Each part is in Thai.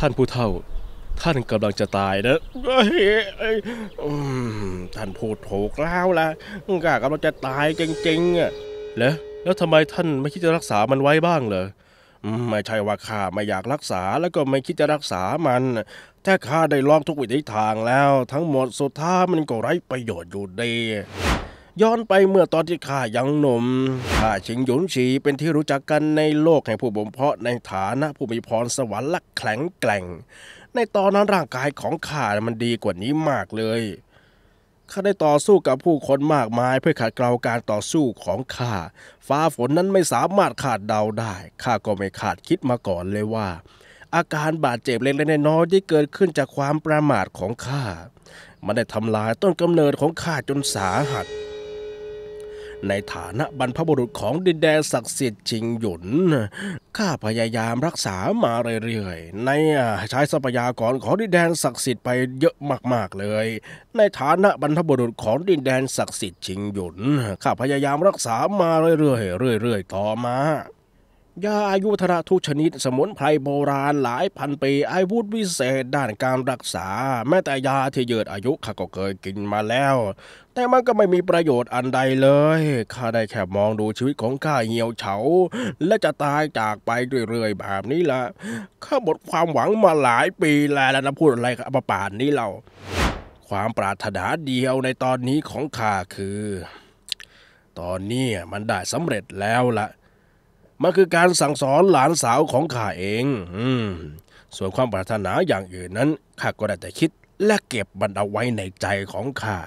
ท่านผู้เฒ่า ท่านกำลังจะตายนะท่านพูดถกแล้วล่ะก้ากำลังจะตายจริงๆอ่ะแล้วแล้วทำไมท่านไม่คิดจะรักษามันไว้บ้างเลยไม่ใช่ว่าข้าไม่อยากรักษาแล้วก็ไม่คิดจะรักษา มัน แต่ข้าได้ลองทุกวิถีทางแล้วทั้งหมดสุดท้ายมันก็ไร้ประโยชน์อยู่ดีย้อนไปเมื่อตอนที่ข้ายังหนุ่ม ข้าชิงหยุนฉีเป็นที่รู้จักกันในโลก แห่งผู้บ่มเพาะในฐานะผู้มีพรสวรรค์และแข็งแกร่ง ในตอนนั้นร่างกายของข้ามันดีกว่านี้มากเลย ข้าได้ต่อสู้กับผู้คนมากมาย เพื่อขัดเกลาการต่อสู้ของข้าฟ้าฝนนั้นไม่สามารถขาดเดาได้ ข้าก็ไม่ขาดคิดมาก่อนเลยว่า อาการบาดเจ็บเล็กๆน้อยๆที่เกิดขึ้นจากความประมาทของข้ามันได้ทำลายต้นกำเนิดของข้าจนสาหัสในฐานะบรรพบุรุษของดินแดนศักดิ์สิทธิ์ชิงหยุน ข้าพยายามรักษามาเรื่อยๆ ในใช้ทรัพยากรของดินแดนศักดิ์สิทธิ์ไปเยอะมากๆเลย ในฐานะบรรพบุรุษของดินแดนศักดิ์สิทธิ์ชิงหยุน ข้าพยายามรักษามาเรื่อยๆเรื่อย ๆ ต่อมา ยาอายุธนาทุกชนิด สมุนไพรโบราณหลายพันปีอาวุธวิเศษ ด้านการรักษา แม้แต่ยาที่ยืดอายุข้าก็เคยกินมาแล้วแต่มันก็ไม่มีประโยชน์อันใดเลย ข้าได้แค่มองดูชีวิตของข้าเหี่ยวเฉา และจะตายจากไปเรื่อยๆแบบนี้ละข้าหมดความหวังมาหลายปีแล้วนะพูดอะไรกับป่านนี้เรา ความปรารถนาเดียวในตอนนี้ของข้าคือ ตอนนี้มันได้สำเร็จแล้วละ่ะ มันคือการสั่งสอนหลานสาวของข้าเอง อืมส่วนความปรารถนาอย่างอื่นนั้นข้าก็ได้แต่คิด และเก็บบันเอาไว้ในใจของข้า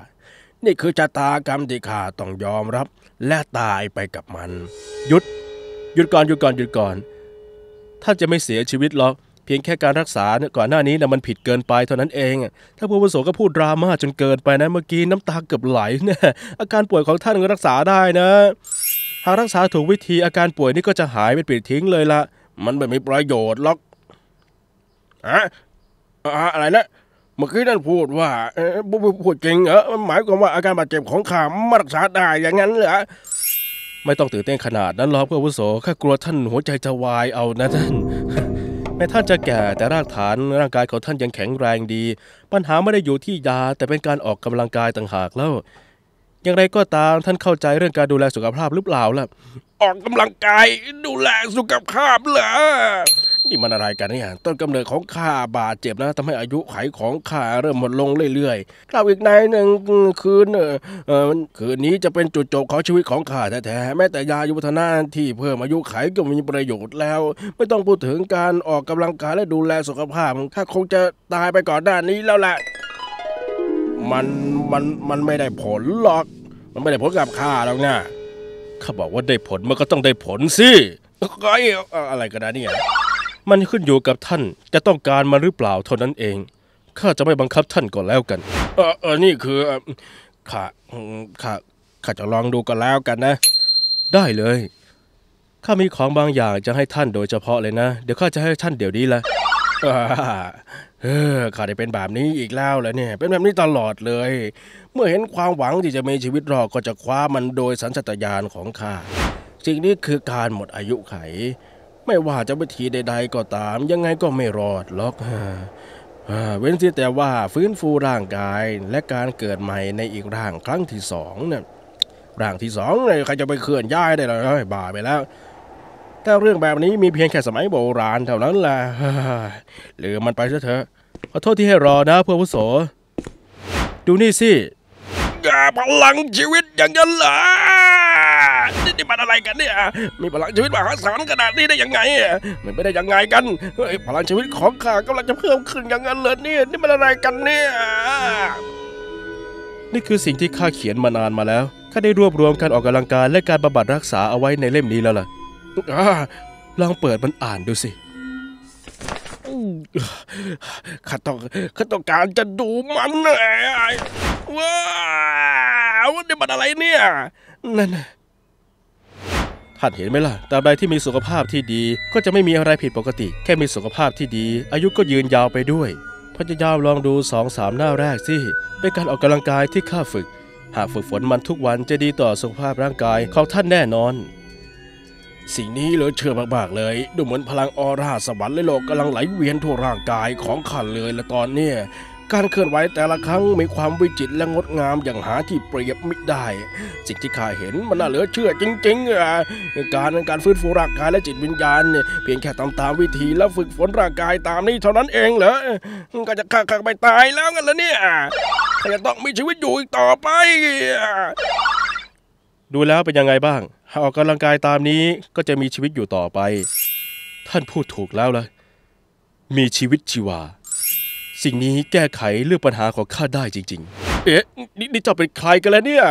นี่คือชะตากรรมที่ข้าต้องยอมรับ และตายไปกับมัน หยุดหยุดก่อนหยุดก่อนหยุดก่อนท่านจะไม่เสียชีวิตหรอก เพียงแค่การรักษาก่อนหน้านี้นะมันผิดเกินไปเท่านั้นเอง ถ้าผู้วุโสก็พูดดราม่าจนเกินไปนะเมื่อกี้ น้ำตาเกือบไหลนะอาการป่วยของท่านรักษาได้นะ หากรักษาถูกวิธีอาการป่วยนี่ก็จะหายเป็นปิดทิ้งเลยละมันไม่มีประโยชน์หรอกอะอะไรนะมื่อกี้ท่านพูดว่าเออพูดจริงเหรอหมายความว่าอาการบาดเจ็บของข้าไม่รักษาได้อย่างนั้นเหรอไม่ต้องตื่นเต้นขนาดนั้นหรอกเพื่อวุโส ข้ากลัวท่านหัวใจจะวายเอานะท่านแม้ท่านจะแก่แต่รากฐานร่างกายของท่านยังแข็งแรงดี ปัญหาไม่ได้อยู่ที่ยาแต่เป็นการออกกำลังกายต่างหากแล้ว อย่างไรก็ตามท่านเข้าใจเรื่องการดูแลสุขภาพหรือเปล่าล่ะออกกำลังกายดูแลสุขภาพเหรอนี่มันอะไรกันเนี่ยต้นกำเนิดของข้าบาดเจ็บนะ ทำให้อายุไขของข้าเริ่มหมดลงเรื่อย ๆ กล่าวอีกนายหนึ่งคืนเออคืนนี้จะเป็นจุดจบของชีวิตของข้าแท้ๆ แม้แต่ยายุทธนาที่เพิ่มอายุไขก็มีประโยชน์แล้ว ไม่ต้องพูดถึงการออกกำลังกายและดูแลสุขภาพข้าคงจะตายไปก่อนหน้านี้แล้วแหละ มันมันมันไม่ได้ผลหรอก มันไม่ได้ผลกับข้าหรอกนะข้าบอกว่าได้ผลมันก็ต้องได้ผลสิอะไรกันนะเนี่ยมันขึ้นอยู่กับท่านจะต้องการมาหรือเปล่าเท่านั้นเอง ข้าจะไม่บังคับท่านก่อนแล้วกัน เออเออนี่คือข้าข้า ข้าจะลองดูก่อนแล้วกันนะ ได้เลย ข้ามีของบางอย่างจะให้ท่านโดยเฉพาะเลยนะ เดี๋ยวข้าจะให้ท่านเดี๋ยวนี้ละ เออข้าได้เป็นแบบนี้อีกแล้วแล้วเนี่ย เป็นแบบนี้ตลอดเลย เมื่อเห็นความหวังที่จะมีชีวิตรอดก็จะคว้ามันโดยสัญชาตญาณของข้า สิ่งนี้คือการหมดอายุไขไม่ว่าจะวิธีใด ๆ ก็ตามยังไงก็ไม่รอดล็อกเว้นเสียแต่ว่าฟื้นฟูร่างกายและการเกิดใหม่ในอีกร่างครั้งที่สองเนี่ยร่างที่สองเลยใครจะไปเคลื่อนย้ายได้เลยบ้าไปแล้วแต่เรื่องแบบนี้มีเพียงแค่สมัยโบราณเท่านั้นแหละหรือมันไปซะเถอะ ขอโทษที่ให้รอนะเพื่อนผู้โส ดูนี่สิพลังชีวิตอย่างนั้นเหรอิบัมันอะไรกันเนี่ย มีพลังชีวิตมหาศาลขนาดนี้ได้ยังไงมันไม่ได้ยังไงกัน เฮ้ย พลังชีวิตของข้ากำลังจะเพิ่มขึ้นอย่างนั้นเลยนี่ นี่มันอะไรกันเนี่ย นี่คือสิ่งที่ข้าเขียนมานานมาแล้ว ข้าได้รวบรวมการออกกำลังกายและการบำบัดรักษาเอาไว้ในเล่มนี้แล้วล่ะลองเปิดมันอ่านดูสิข้าต้องข้าต้องการจะดูมันเลยว้าวนี่มันอะไรเนี่ยนั่นน่ะท่านเห็นไหมล่ะ ตราบใดที่มีสุขภาพที่ดีก็จะไม่มีอะไรผิดปกติ แค่มีสุขภาพที่ดี อายุก็ยืนยาวไปด้วยพยายาวลองดูสองสามหน้าแรกสิ เป็นการออกกำลังกายที่ข้าฝึก หากฝึกฝนมันทุกวันจะดีต่อสุขภาพร่างกายของท่านแน่นอน สิ่งนี้เหลือเชื่อมากๆเลย ดูเหมือนพลังออร่าสวรรค์และโลกกำลังไหลเวียนทั่วร่างกายของข้าเลยละตอนเนี้การเคลื่อนไหวแต่ละครั้งมีความวิจิตรและงดงามอย่างหาที่เปรียบไม่ได้ สิ่งที่ข้าเห็นมันน่าเหลือเชื่อจริงๆอ่ะการการฟื้นฟูร่างกายและจิตวิญญาณเนี่ยเพียงแค่ทำตามวิธีและฝึกฝนร่างกายตามนี้เท่านั้นเองเหรอก็จะข้าข้าไปตายแล้วกันแล้วเนี่ยข้าจะต้องมีชีวิตอยู่อีกต่อไป ดูแล้วเป็นยังไงบ้างหากออกกำลังกายตามนี้ก็จะมีชีวิตอยู่ต่อไป ท่านพูดถูกแล้วเลยมีชีวิตชีวาสิ่งนี้แก้ไขเรื่องปัญหาของข้าได้จริง ๆ เอ๊ะนี่เจ้าเป็นใครกันแล้วเนี่ย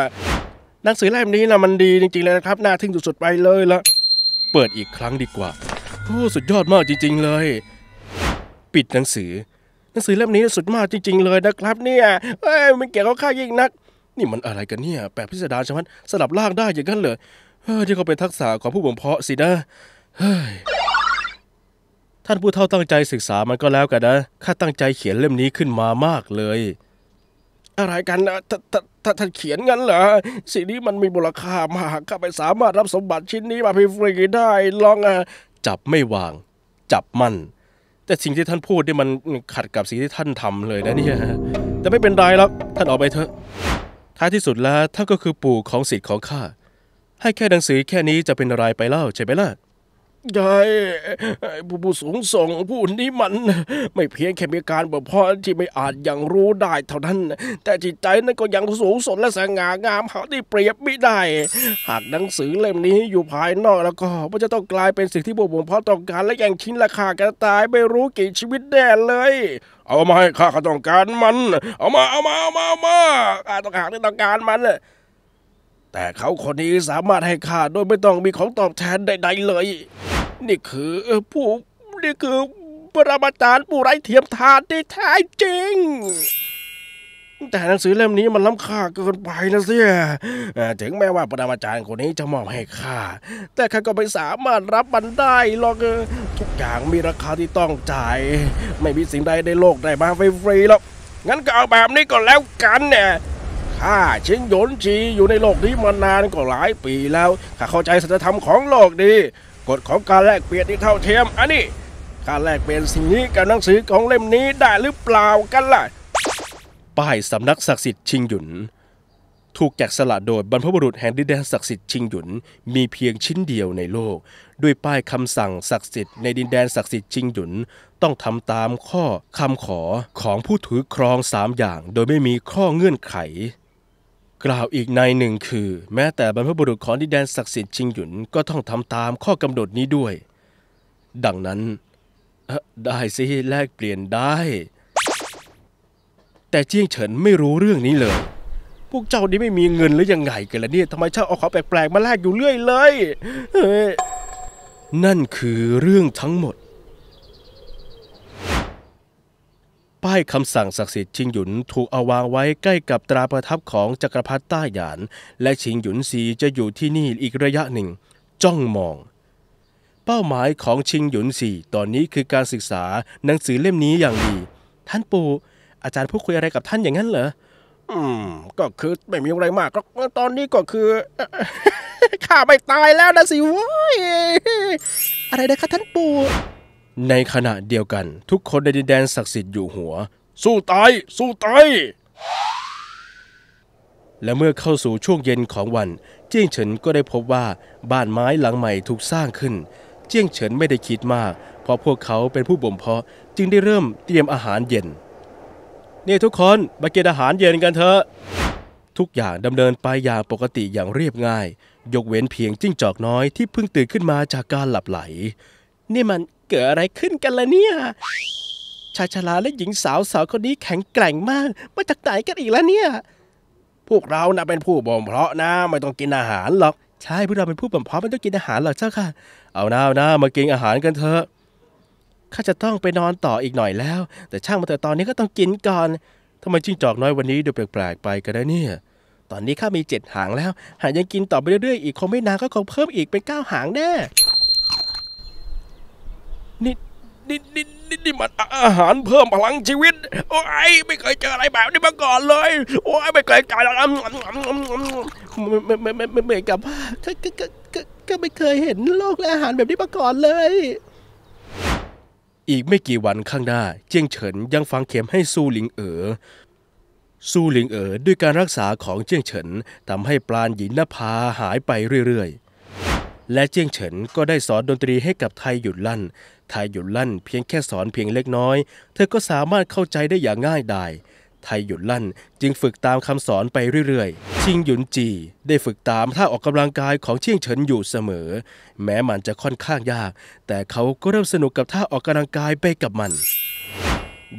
หนังสือเล่มนี้นะมันดีจริง ๆเลยนะครับน่าทึ่งสุดๆไปเลยละ เปิดอีกครั้งดีกว่า โอ้สุดยอดมากจริง ๆ เลย ปิดหนังสือ หนังสือเล่มนี้สุดมากจริงๆเลยนะครับเนี่ยเอ้ยมันเก่งกัาข้ายิ่งนัก นี่มันอะไรกันเนี่ยแปลกพิสดารช่ไหมสลับล่างได้อย่างนั้นเลยเฮ้ยที่เขาเป็นทักษะของผู้บ่มเพาะสินะ เฮ้ยท่านผู้เท่าตั้งใจศึกษามันก็แล้วกันนะข้าตั้งใจเขียนเล่มนี้ขึ้นมามากเลย อะไรกันนะท่านท่านเขียนงั้นเหรอสิ่งนี้มันมีมูลค่ามากข้าไม่สามารถรับสมบัติชิ้นนี้มาพิฟรีได้ลองอะจับไม่วาง จับมัน แต่สิ่งที่ท่านพูดเนี่ยมันขัดกับสิ่งที่ท่านทำเลยนะเนี่ยแต่ไม่เป็นไรหรอกท่านออกไปเถอะ ท้ายที่สุดแล้วท่านก็คือปู่ของสิทธิ์ของข้า ให้แค่หนังสือแค่นี้จะเป็นอะไรไปเล่าใช่ไหมล่ะยายผู้ผู้สูงส่งผู้นี้มัน ไม่เพียงแค่มีการบ่พอที่ไม่อาจยังรู้ได้เท่านั้น แต่จิตใจนั้นก็ยังสูงสนและสง่างามหาที่เปรียบไม่ได้ หากหนังสือเล่มนี้อยู่ภายนอกแล้วก็มันจะต้องกลายเป็นสิ่งที่ผู้บมพ่อต้องการและแย่งชิ้นราคากันตายไม่รู้กี่ชีวิตแน่เลย เอามาให้ข้าข้าต้องการมัน เอามาเอามา เอามาเอามาข้าต้องการต้องการมันเลยแต่เขาคนนี้สามารถให้ข้าโดยไม่ต้องมีของตอบแทนใดๆเลย นี่คือผู้นี่คือปรมาจารย์ผู้ไร้เทียมทานที่แท้จริง แต่หนังสือเล่มนี้มันล้ำค่าเกินไปนะเสียถึงแม้ว่าปรมาจารย์คนนี้จะมอบให้ข้าแต่ข้าก็ไม่สามารถรับมันได้หรอกทุกอย่างมีราคาที่ต้องจ่าย ไม่มีสิ่งใดในโลกได้มาฟรีๆหรอกงั้นก็เอาแบบนี้ก็แล้วกันเนี่ยข้าชิงหยนจีอยู่ในโลกนี้มานานกว่าหลายปีแล้วข้าเข้าใจสัจธรรมของโลกดีกฎของการแลกเปลี่ยนที่เท่าเทียมอันนี้ การแลกเปลี่ยนสิ่งนี้กับหนังสือของเล่มนี้ได้หรือเปล่ากันล่ะป้ายสำนักศักดิ์สิทธิ์ชิงหยุน ถูกแกะสลักโดยบรรพบุรุษแห่งดินแดนศักดิ์สิทธิ์ชิงหยุนมีเพียงชิ้นเดียวในโลก ด้วยป้ายคำสั่งศักดิ์สิทธิ์ในดินแดนศักดิ์สิทธิ์ชิงหยุนต้องทำตามข้อคำขอของผู้ถือครองสามอย่างโดยไม่มีข้อเงื่อนไขกล่าวอีกในหนึ่งคือแม้แต่บรรพบุรุษของดินแดนศักดิ์สิทธิ์ชิงหยุนก็ต้องทำตามข้อกำหนดนี้ด้วย ดังนั้นได้สิแลกเปลี่ยนได้ แต่เจียงเฉินไม่รู้เรื่องนี้เลย พวกเจ้านี่ไม่มีเงินหรือยังไงกันล่ะเนี่ยทำไมเช่าเอาของแปลกๆมาแลกอยู่เรื่อยเลยนั่นคือเรื่องทั้งหมดป้ายคำสั่งศักดิ์สิทธิ์ชิงหยุนถูกเอาวางไว้ใกล้กับตราประทับของจักรพรรดิต้าหยานและชิงหยุนซีจะอยู่ที่นี่อีกระยะหนึ่ง จ้องมอง เป้าหมายของชิงหยุนซีตอนนี้คือการศึกษาหนังสือเล่มนี้อย่างดีท่านปู่อาจารย์พูดคุยอะไรกับท่านอย่างนั้นเหรออืม ก็คือไม่มีอะไรมากก็ตอนนี้ก็คือข้าไม่ตายแล้วนะสิว้ยอะไรนะคะท่านปู่ในขณะเดียวกันทุกคนในดินแดนศักดิ์สิทธิ์อยู่หัว สู้ตายสู้ตายและเมื่อเข้าสู่ช่วงเย็นของวันเจียงเฉินก็ได้พบว่าบ้านไม้หลังใหม่ถูกสร้างขึ้นเจียงเฉินไม่ได้คิดมาก เพราะพวกเขาเป็นผู้บ่มเพาะจึงได้เริ่มเตรียมอาหารเย็น นี่ทุกคนมาเกฑ์อาหารเย็นกันเถอะ ทุกอย่างดำเนินไปอย่างปกติอย่างเรียบง่าย ยกเว้นเพียงจิ้งจอกน้อยที่เพิ่งตื่นขึ้นมาจากการหลับไหล นี่มันเกิดอะไรขึ้นกันล่ะเนี่ย ชายชราและหญิงสาวสาวคนนี้แข็งแกร่งมาก มาจากไหนกันอีกแล้วเนี่ย พวกเราน่ะเป็นผู้บ่มเพาะนะไม่ต้องกินอาหาร หรอกใช่พวกเราเป็นผู้บ่มเพาะไม่ต้องกินอาหารหรอกเจ้าค่ะ เอาหน้าหน้ามากินอาหารกันเถอะ ข้าจะต้องไปนอนต่ออีกหน่อยแล้ว แต่ช่างมาเถอะตอนนี้ก็ต้องกินก่อนทำไมจิ้งจอกน้อยวันนี้ดูแปลกๆไปกันได้เนี่ย ตอนนี้ข้ามีเจ็ดหางแล้ว หากยังกินต่อไปเรื่อยๆอีกคงไม่นานก็คงเพิ่มอีกเป็นเก้าหางแน่นี่นี่นี่มันอาหารเพิ่มพลังชีวิตโอ้ยไม่เคยเจออะไรแบบนี้มาก่อนเลยโอ้ยไม่เคยเจอแล้วไม่ไม่ไม่ไม่ไม่กับก็ก็ก็ก็ไม่เคยเห็นโลกและอาหารแบบนี้มาก่อนเลย อีกไม่กี่วันข้างหน้าเจียงเฉินยังฟังเข็มให้ซูหลิงเอ๋อซูหลิงเอ๋อด้วยการรักษาของเจียงเฉินทำให้ปราณหยินนภาหายไปเรื่อยๆและเจียงเฉินก็ได้สอนดนตรีให้กับไทยหยุดลั่น ไทยหยุดลั่น เพียงแค่สอนเพียงเล็กน้อย เธอก็สามารถเข้าใจได้อย่างง่ายดายไทยหยุดลั่นจึงฝึกตามคำสอนไปเรื่อยๆ ชิงหยุนจี ได้ฝึกตามท่าออกกำลังกายของเชียงเฉินอยู่เสมอ แม้มันจะค่อนข้างยาก แต่เขาก็เริ่มสนุกกับท่าออกกำลังกายไปกับมัน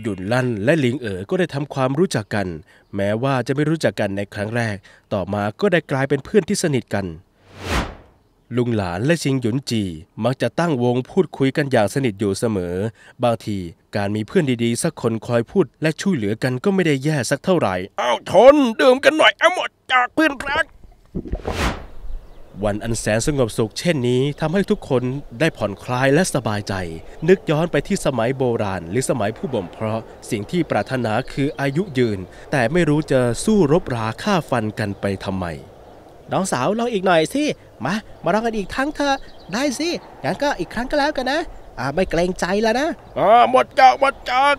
หยุนลั่น และหลิงเอ๋อก็ได้ทำความรู้จักกัน แม้ว่าจะไม่รู้จักกันในครั้งแรก ต่อมาก็ได้กลายเป็นเพื่อนที่สนิทกันลุงหลานและชิงหยุนจี มักจะตั้งวงพูดคุยกันอย่างสนิทอยู่เสมอ บางทีการมีเพื่อนดีๆ สักคนคอยพูดและช่วยเหลือกันก็ไม่ได้แย่สักเท่าไหร่ เอาทนดื่มกันหน่อยเอาหมดจากเพื่อนรัก วันอันแสนสงบสุขเช่นนี้ทำให้ทุกคนได้ผ่อนคลายและสบายใจ นึกย้อนไปที่สมัยโบราณหรือสมัยผู้บ่มเพาะสิ่งที่ปรารถนาคืออายุยืน แต่ไม่รู้จะสู้รบราฆ่าฟันกันไปทำไมน้องสาวลองอีกหน่อยสิ มามาลองกันอีกครั้งเถอะได้สิงั้นก็อีกครั้งก็แล้วกันนะอ่าไม่เกรงใจแล้วนะอ่าหมดจากหมดจาก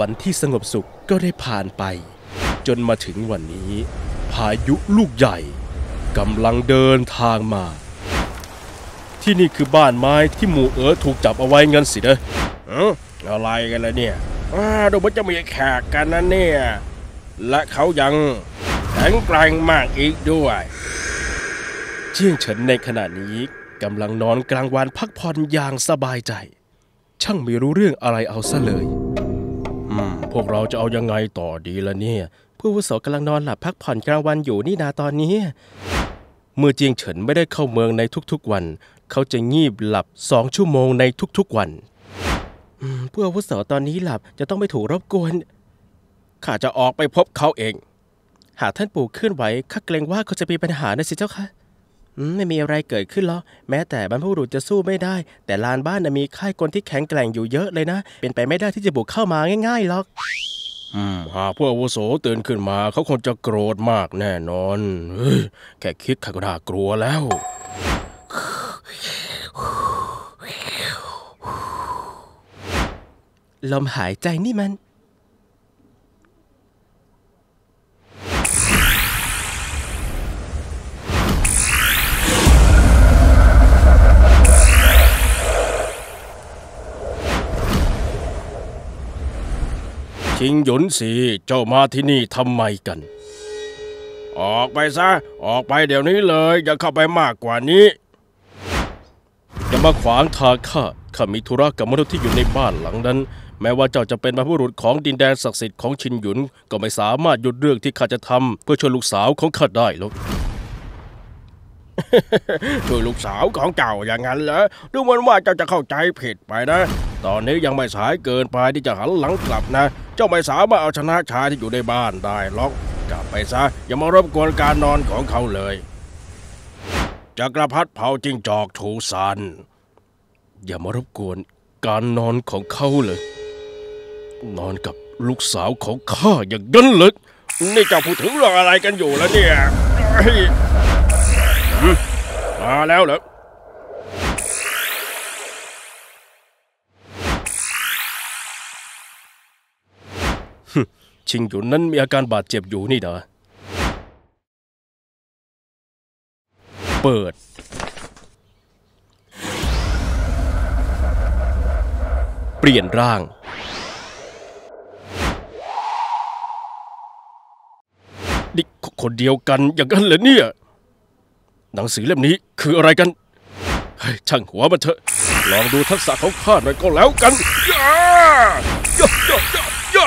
วันที่สงบสุขก็ได้ผ่านไป จนมาถึงวันนี้ พายุลูกใหญ่กำลังเดินทางมา ที่นี่คือบ้านไม้ที่หมู่เอ๋อถูกจับเอาไว้เงินสินะอะไรกันล่ะเนี่ยดูเหมือนจะมีแขกกันนะเนี่ยและเขายังแข็งแกร่งมากอีกด้วย เจียงเฉินในขณะนี้กำลังนอนกลางวันพักผ่อนอย่างสบายใจ ช่างไม่รู้เรื่องอะไรเอาซะเลยอืมพวกเราจะเอายังไงต่อดีละเนี่ยผู้วุโสกำลังนอนหลับพักผ่อนกลางวันอยู่นี่นาตอนนี้เมื่อเจียงเฉินไม่ได้เข้าเมืองในทุกๆวัน เขาจะงีบหลับสองชั่วโมงในทุกๆวันเพื่อวุโสตอนนี้หลับจะต้องไม่ถูกรบกวนข้าจะออกไปพบเขาเองหากท่านปู่เคลื่อนไหว ข้าเกรงว่าเขาจะมีปัญหานะสิเจ้าค่ะไม่มีอะไรเกิดขึ้นหรอก แม้แต่บรรพบุรุษจะสู้ไม่ได้ แต่ลานบ้านมีค่ายกลที่แข็งแกร่งอยู่เยอะเลยนะ เป็นไปไม่ได้ที่จะบุกเข้ามาง่าย ๆ หรอกหากพวกอาวุโสตื่นขึ้นมา เขาคงจะโกรธมากแน่นอน แค่คิดข้าก็น่ากลัวแล้ว ลมหายใจนี่มันชิงหยนสีเจ้ามาที่นี่ทำไมกัน ออกไปซะ ออกไปเดี๋ยวนี้เลย อย่าเข้าไปมากกว่านี้อย่ามาขวางทางข้า ข้ามีธุระกับมนุษย์ที่อยู่ในบ้านหลังนั้น แม้ว่าเจ้าจะเป็นบรรพบุรุษของดินแดนศักดิ์สิทธิ์ของชินหยุน ก็ไม่สามารถหยุดเรื่องที่ข้าจะทำเพื่อช่วยลูกสาวของข้าได้หรอกคือลูกสาวของเจ้าอย่างนั้นเหรอดูเหมือนว่าเจ้าจะเข้าใจผิดไปนะ ตอนนี้ยังไม่สายเกินไปที่จะหันหลังกลับนะ เจ้าไม่สามารถเอาชนะชายที่อยู่ในบ้านได้หรอก กลับไปซะ อย่ามารบกวนการนอนของเขาเลยจักรพรรดิเผาจิงจอกถูสัน อย่ามารบกวนการนอนของเขาเลย นอนกับลูกสาวของข้าอย่างนั้นเลยนี่เจ้าพูดถึงเรื่องอะไรกันอยู่แล้วเนี่ยมาแล้วเหรอชิงหยุนนั้นมีอาการบาดเจ็บอยู่นี่นะเปิด เปลี่ยนร่าง นี่คนเดียวกันอย่างนั้นเหรอเนี่ยหนังสือเล่มนี้คืออะไรกัน ช่างหัวมันเถอะ ลองดูทักษะของข้าหน่อยก็แล้วกันย่าย่า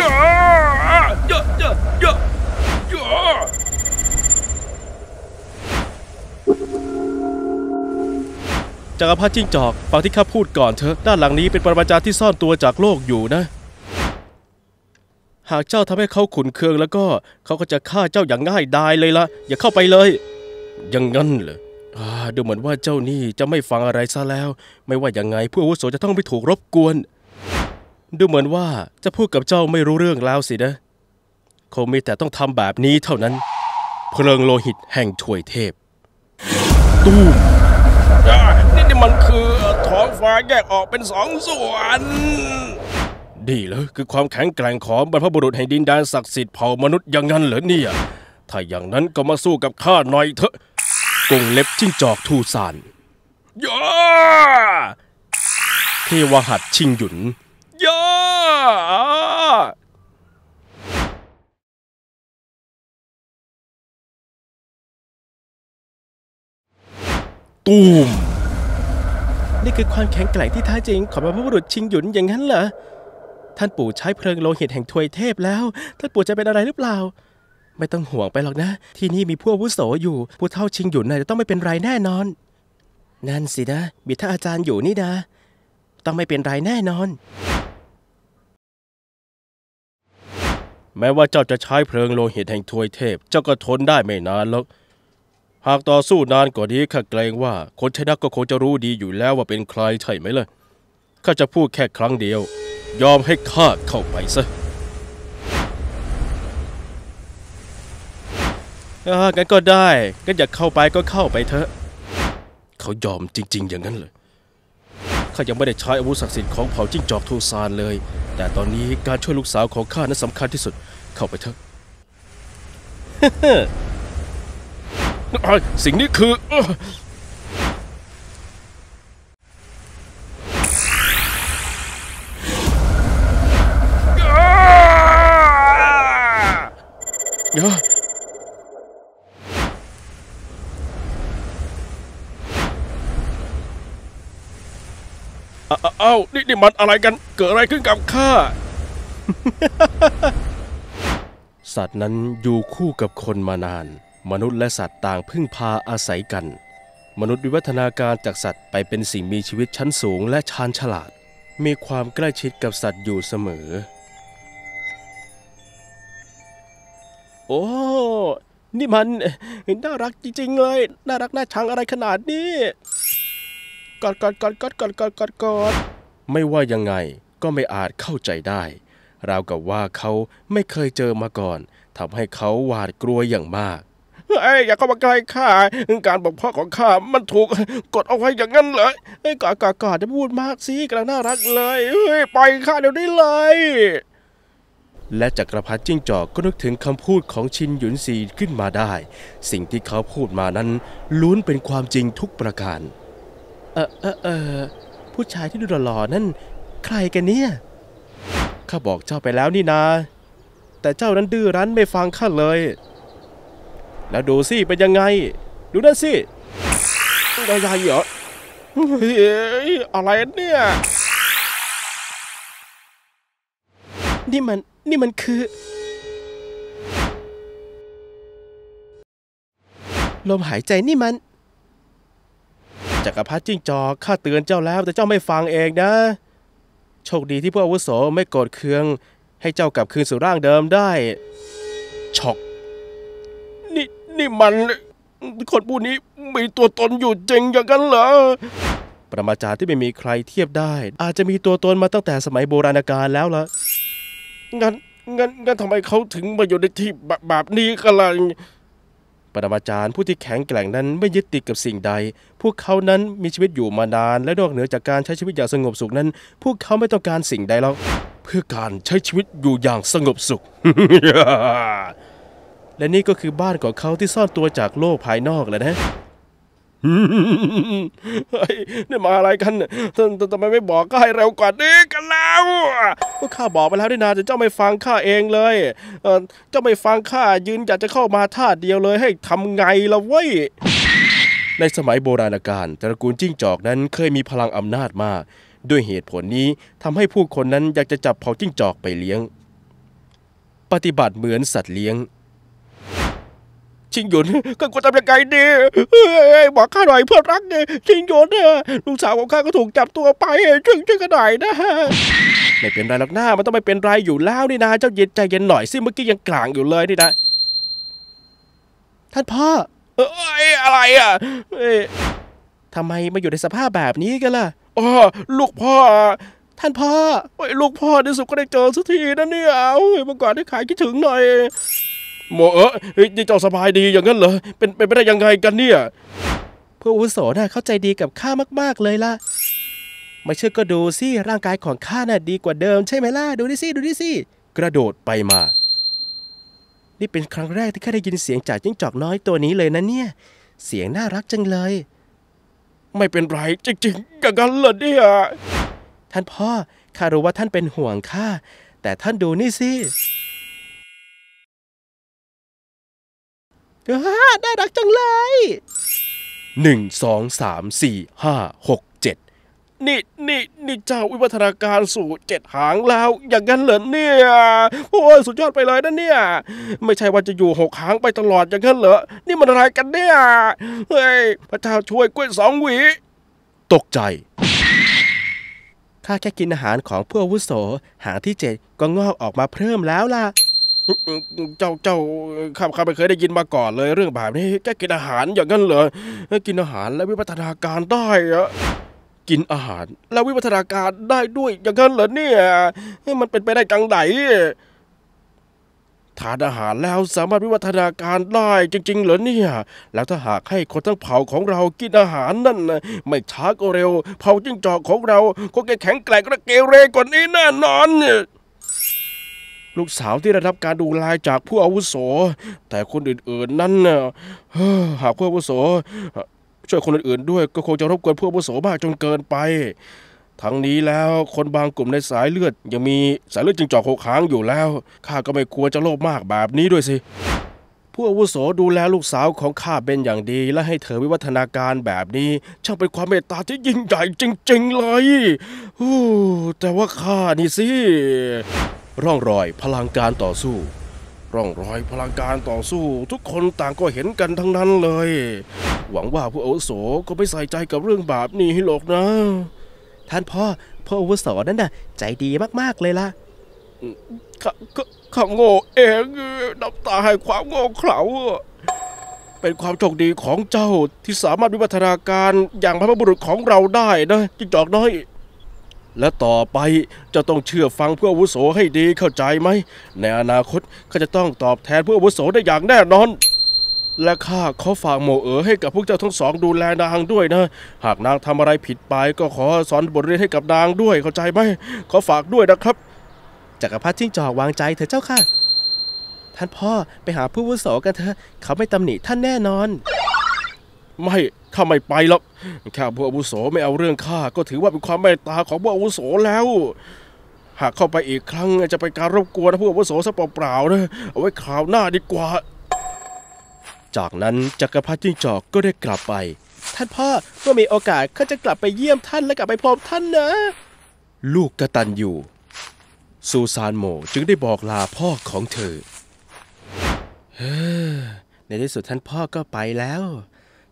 ย่าย่าย่าย่าย่าย่าย่าจักรพรรดิจิ้งจอกฟังที่ข้าพูดก่อนเถอะ ด้านหลังนี้เป็นปรมาจารย์ที่ซ่อนตัวจากโลกอยู่นะหากเจ้าทำให้เขาขุนเคืองแล้วก็เขาก็จะฆ่าเจ้าอย่างง่ายดายเลยละอย่าเข้าไปเลย ยังงั้นเหรอดูเหมือนว่าเจ้านี่จะไม่ฟังอะไรซะแล้ว ไม่ว่าอย่างไงผู้อาวุโสจะต้องไปถูกรบกวน ดูเหมือนว่าจะพูดกับเจ้าไม่รู้เรื่องแล้วสินะคงมีแต่ต้องทำแบบนี้เท่านั้นเพลิงโลหิตแห่งถวยเทพ ตู้มนี่มันคือท้องฟ้าแยกออกเป็นสองส่วนนี่เหรอคือความแข็งแกร่งของบรรพบุรุษแห่งดินแดนศักดิ์สิทธิ์เผ่ามนุษย์อย่างนั้นเหรอเนี่ยถ้าอย่างนั้นก็มาสู้กับข้าหน่อยเถอะกงเล็บจิ้งจอกทูซานย่าเทวหัดชิงหยุนย่าตูมนี่คือความแข็งแกร่งที่แท้จริงของบรรพบุรุษชิงหยุนอย่างนั้นเหรอท่านปู่ใช้เพลิงโลหิตแห่งทวยเทพแล้วท่านปู่จะเป็นอะไรหรือเปล่า ไม่ต้องห่วงไปหรอกนะ ที่นี่มีพวกวุโสอยู่ ผู้เท่าชิงหยุนน่ะจะต้องไม่เป็นไรแน่นอน นั่นสินะมีท่าอาจารย์อยู่นี่นะต้องไม่เป็นไรแน่นอน แม้ว่าเจ้าจะใช้เพลิงโลหิตแห่งทวยเทพ เจ้าก็ทนได้ไม่นานหรอกหากต่อสู้นานกว่านี้ข้าเกรงว่าคนชนะก็คงจะรู้ดีอยู่แล้วว่าเป็นใครใช่ไหมล่ะข้าจะพูดแค่ครั้งเดียวยอมให้ข้าเข้าไปซะงั้นก็ได้ ก็อยากเข้าไปก็เข้าไปเถอะ เขายอมจริงๆอย่างนั้นเลยข้ายังไม่ได้ใช้อาวุธศักดิ์สิทธิ์ของเผ่าจิ้งจอกทูซานเลย แต่ตอนนี้การช่วยลูกสาวของข้านั้นสำคัญที่สุด เข้าไปเถอะสิ่งนี้คือเอ้าวนี่ นี่มันอะไรกัน เกิดอะไรขึ้นกับข้า สัตว์นั้นอยู่คู่กับคนมานาน มนุษย์และสัตว์ต่างพึ่งพาอาศัยกัน มนุษย์วิวัฒนาการจากสัตว์ไปเป็นสิ่งมีชีวิตชั้นสูงและชาญฉลาด มีความใกล้ชิดกับสัตว์อยู่เสมอโอ้ นี่มันน่ารักจริงๆเลย น่ารักน่าชังอะไรขนาดนี้ กอดกอดกอดกอดกอดกอดกอดกอด ไม่ว่ายังไงก็ไม่อาจเข้าใจได้ ราวกับว่าเขาไม่เคยเจอมาก่อน ทำให้เขาหวาดกลัวอย่างมากไอ้อย่าเข้ามาใกล้ข้า การบอกพ่อของข้ามันถูก กดเอาไว้อย่างนั้นเลยไอ้กอดกดกดจะพูดมากสิกำลังน่ารักเลย เฮ้ย ไปข้าเดี๋ยวนี้เลยและจักรพรรดิจิ้งจอกก็นึกถึงคำพูดของชินหยุนซีขึ้นมาได้ สิ่งที่เขาพูดมานั้นล้วนเป็นความจริงทุกประการเออเออเออผู้ชายที่ดูหล่อนั่น ใครกันเนี่ยข้าบอกเจ้าไปแล้วนี่นาแต่เจ้านั้นดื้อรั้นไม่ฟังข้าเลย แล้วดูสิเป็นยังไง ดูนั่นสิอะไรเหรออะไรเนี่ยนี่มันนี่มันคือ ลมหายใจนี่มัน จักรพรรดิจิ้งจอกข้าเตือนเจ้าแล้วแต่เจ้าไม่ฟังเองนะโชคดีที่พวกอาวุโสไม่โกรธเคืองให้เจ้ากลับคืนสู่ร่างเดิมได้ช็อกนี่นี่มันคนผู้นี้มีตัวตนอยู่จริงอย่างนั้นเหรอปรมาจารย์ที่ไม่มีใครเทียบได้ อาจจะมีตัวตนมาตั้งแต่สมัยโบราณกาลแล้วล่ะงั้นงั้น งั้นทำไมเขาถึงมาอยู่ในที่แบบนี้กันล่ะปรมาจารย์ผู้ที่แข็งแกร่งนั้นไม่ยึดติดกับสิ่งใด พวกเขานั้นมีชีวิตอยู่มานานและนอกเหนือจากการใช้ชีวิตอย่างสงบสุขนั้น พวกเขาไม่ต้องการสิ่งใดแล้วเพื่อการใช้ชีวิตอยู่อย่างสงบสุข และนี่ก็คือบ้านของเขาที่ซ่อนตัวจากโลกภายนอกแล้วนะเฮ้ยนี่มาอะไรกันท่านทำไมไม่บอกก็ให้เร็วกว่านี้กันแล้วก็ข้าบอกไปแล้วนี่นาจะเจ้าไม่ฟังข้าเองเลย เจ้าไม่ฟังข้ายืนอยากจะเข้ามาท่าเดียวเลย ให้ทำไงละเว้ยในสมัยโบราณกาลตระกูลจิ้งจอกนั้นเคยมีพลังอำนาจมาก ด้วยเหตุผลนี้ทำให้ผู้คนนั้นอยากจะจับเผ่าจิ้งจอกไปเลี้ยง ปฏิบัติเหมือนสัตว์เลี้ยงชิงหยุนก็ควรทำยังไงดีบอกข้าหน่อยเพื่อรักเนี่ยชิงหยุนลูกสาวของข้าก็ถูกจับตัวไปช่วยช่วยกันหน่อยนะฮะไม่เป็นไรหรอกหน้ามันต้องไม่เป็นไรอยู่แล้วนี่นะเจ้าเย็นใจเย็นหน่อย สิเมื่อกี้ยังกลางอยู่เลยนี่นะท่านพ่อเอ้ยอะไรอ่ะทำไมมาอยู่ในสภาพแบบนี้กันล่ะอ๋อลูกพ่อ ท่านพ่อลูกพ่อในสุดก็ได้เจอสักทีนะเนี่ยเมื่อก่อนได้ขายคิดถึงหน่อยหมอเออ้ยเจ้าสบายดีอย่างนั้นเหรอ เป็นไปไมไปได้ยังไงกันเนี่ยผู้อุโสน่ะเข้าใจดีกับข้ามาก ๆ เลยล่ะ ไม่เชื่อก็ดูสิร่างกายของข้า น่ะดีกว่าเดิมใช่ไหมล่ะ ดูดิสิ ดูดิสิ กระโดดไปมา นี่เป็นครั้งแรกที่ข้าได้ยินเสียงจากจิ้งจอกน้อยตัวนี้เลยนะเนี่ย เสียงน่ารักจังเลย ไม่เป็นไรจริงๆกันกันเลยเนี่ยท่านพ่อข้ารู้ว่าท่านเป็นห่วงข้าแต่ท่านดูนี่สิน่ารักจังเลยาหกเจ็ดนี่นี่นี่เจ้าวิวัฒนาการสู่เจ็ดหางแล้วอย่างนั้นเหรอเนี่ย โอ้ยสุดยอดไปเลยนะเนี่ย ไม่ใช่ว่าจะอยู่หกหางไปตลอดอย่างนั้นเหรอนี่มันอะไรกันเนี่ย เฮ้ยพระเจ้าช่วยกล้วยสองหวี ตกใจข้าแค่กินอาหารของผู้อาวุโส หางที่เจ็ดก็งอกออกมาเพิ่มแล้วล่ะเจ้าเจ้าข้าข้าไม่เคยได้ยินมาก่อนเลยเรื่องแบบนี้แกกินอาหารอย่างนั้นเหรอกินอาหารและวิวัฒนาการได้อะกินอาหารและวิวัฒนาการได้ด้วยอย่างนั้นเหรอเนี่ยมันเป็นไปได้จังไหนทานอาหารแล้วสามารถวิวัฒนาการได้จริง ๆเหรอเนี่ยแล้วถ้าหากให้คนทั้งเผ่าของเรากินอาหารนั่นไม่ช้าก็เร็ว เผ่าจิ้งจอกของเราก็แข็งแกร่งและเกเรกว่านี้แน่นอนเนี่ยลูกสาวที่ได้รับการดูแลจากผู้อาวุโส แต่คนอื่นๆนั้นน่ะหากผู้อาวุโส ช่วยคนอื่นๆด้วยก็คงจะรบกวนผู้อาวุโสมากจนเกินไป ทั้งนี้แล้วคนบางกลุ่มในสายเลือด ยังมีสายเลือดจึงจอกหกค้างอยู่แล้ว ข้าก็ไม่ควรจะโลภมากแบบนี้ด้วยสิ ผู้อาวุโสดูแลลูกสาวของข้าเป็นอย่างดี และให้เธอวิวัฒนาการแบบนี้ช่างเป็นความเมตตาที่ยิ่งใหญ่จริงๆเลยแต่ว่าข้านี่สิร่องรอยพลังการต่อสู้ ร่องรอยพลังการต่อสู้ ทุกคนต่างก็เห็นกันทั้งนั้นเลย หวังว่าผู้อาวุโสก็ไม่ใส่ใจกับเรื่องบาปนี้หรอกนะ ท่านพ่อพ่ออาวุโสนั่นน่ะใจดีมากๆเลยล่ะ ข้าข้าโง่เองน้ำตาให้ความโง่เขลาเป็นความโชคดีของเจ้าที่สามารถวิวัฒนาการอย่างพระบุรุษของเราได้นะจิงจอกน้อยและต่อไปจะต้องเชื่อฟังเพื่อวุโสให้ดีเข้าใจไหมในอนาคตข้าจะต้องตอบแทนเพื่อวุโสได้อย่างแน่นอน และข้าขอฝากโมเอ๋อให้กับพวกเจ้าทั้งสอง ดูแลนางด้วยนะ หากนางทำอะไรผิดไปก็ขอสอนบทเรียนให้กับนางด้วยเข้าใจไหมขอฝากด้วยนะครับจักรพรรดิจิ้งจอกวางใจเถอะเจ้าค่ะ ท่านพ่อไปหาผู้วุโสกันเถอะเขาไม่ตำหนิท่านแน่นอน ไม่ถ้าไม่ไปหรอกข้าพวกอาวุโสไม่เอาเรื่องข้าก็ถือว่าเป็นความเมตตาของพวกอาวุโสแล้ว หากเข้าไปอีกครั้งจะไปการรบกวนพวกอาวุโสซะเปล่าๆนะเอาไว้คราวหน้าดีกว่า จากนั้นจักรพรรดิจิ้งจอกก็ได้กลับไป ท่านพ่อเมื่อมีโอกาสข้าจะกลับไปเยี่ยมท่านและกลับไปพบท่านนะ ลูกกระตันอยู่ซูซานโมจึงได้บอกลาพ่อของเธอในที่สุดท่านพ่อก็ไปแล้ว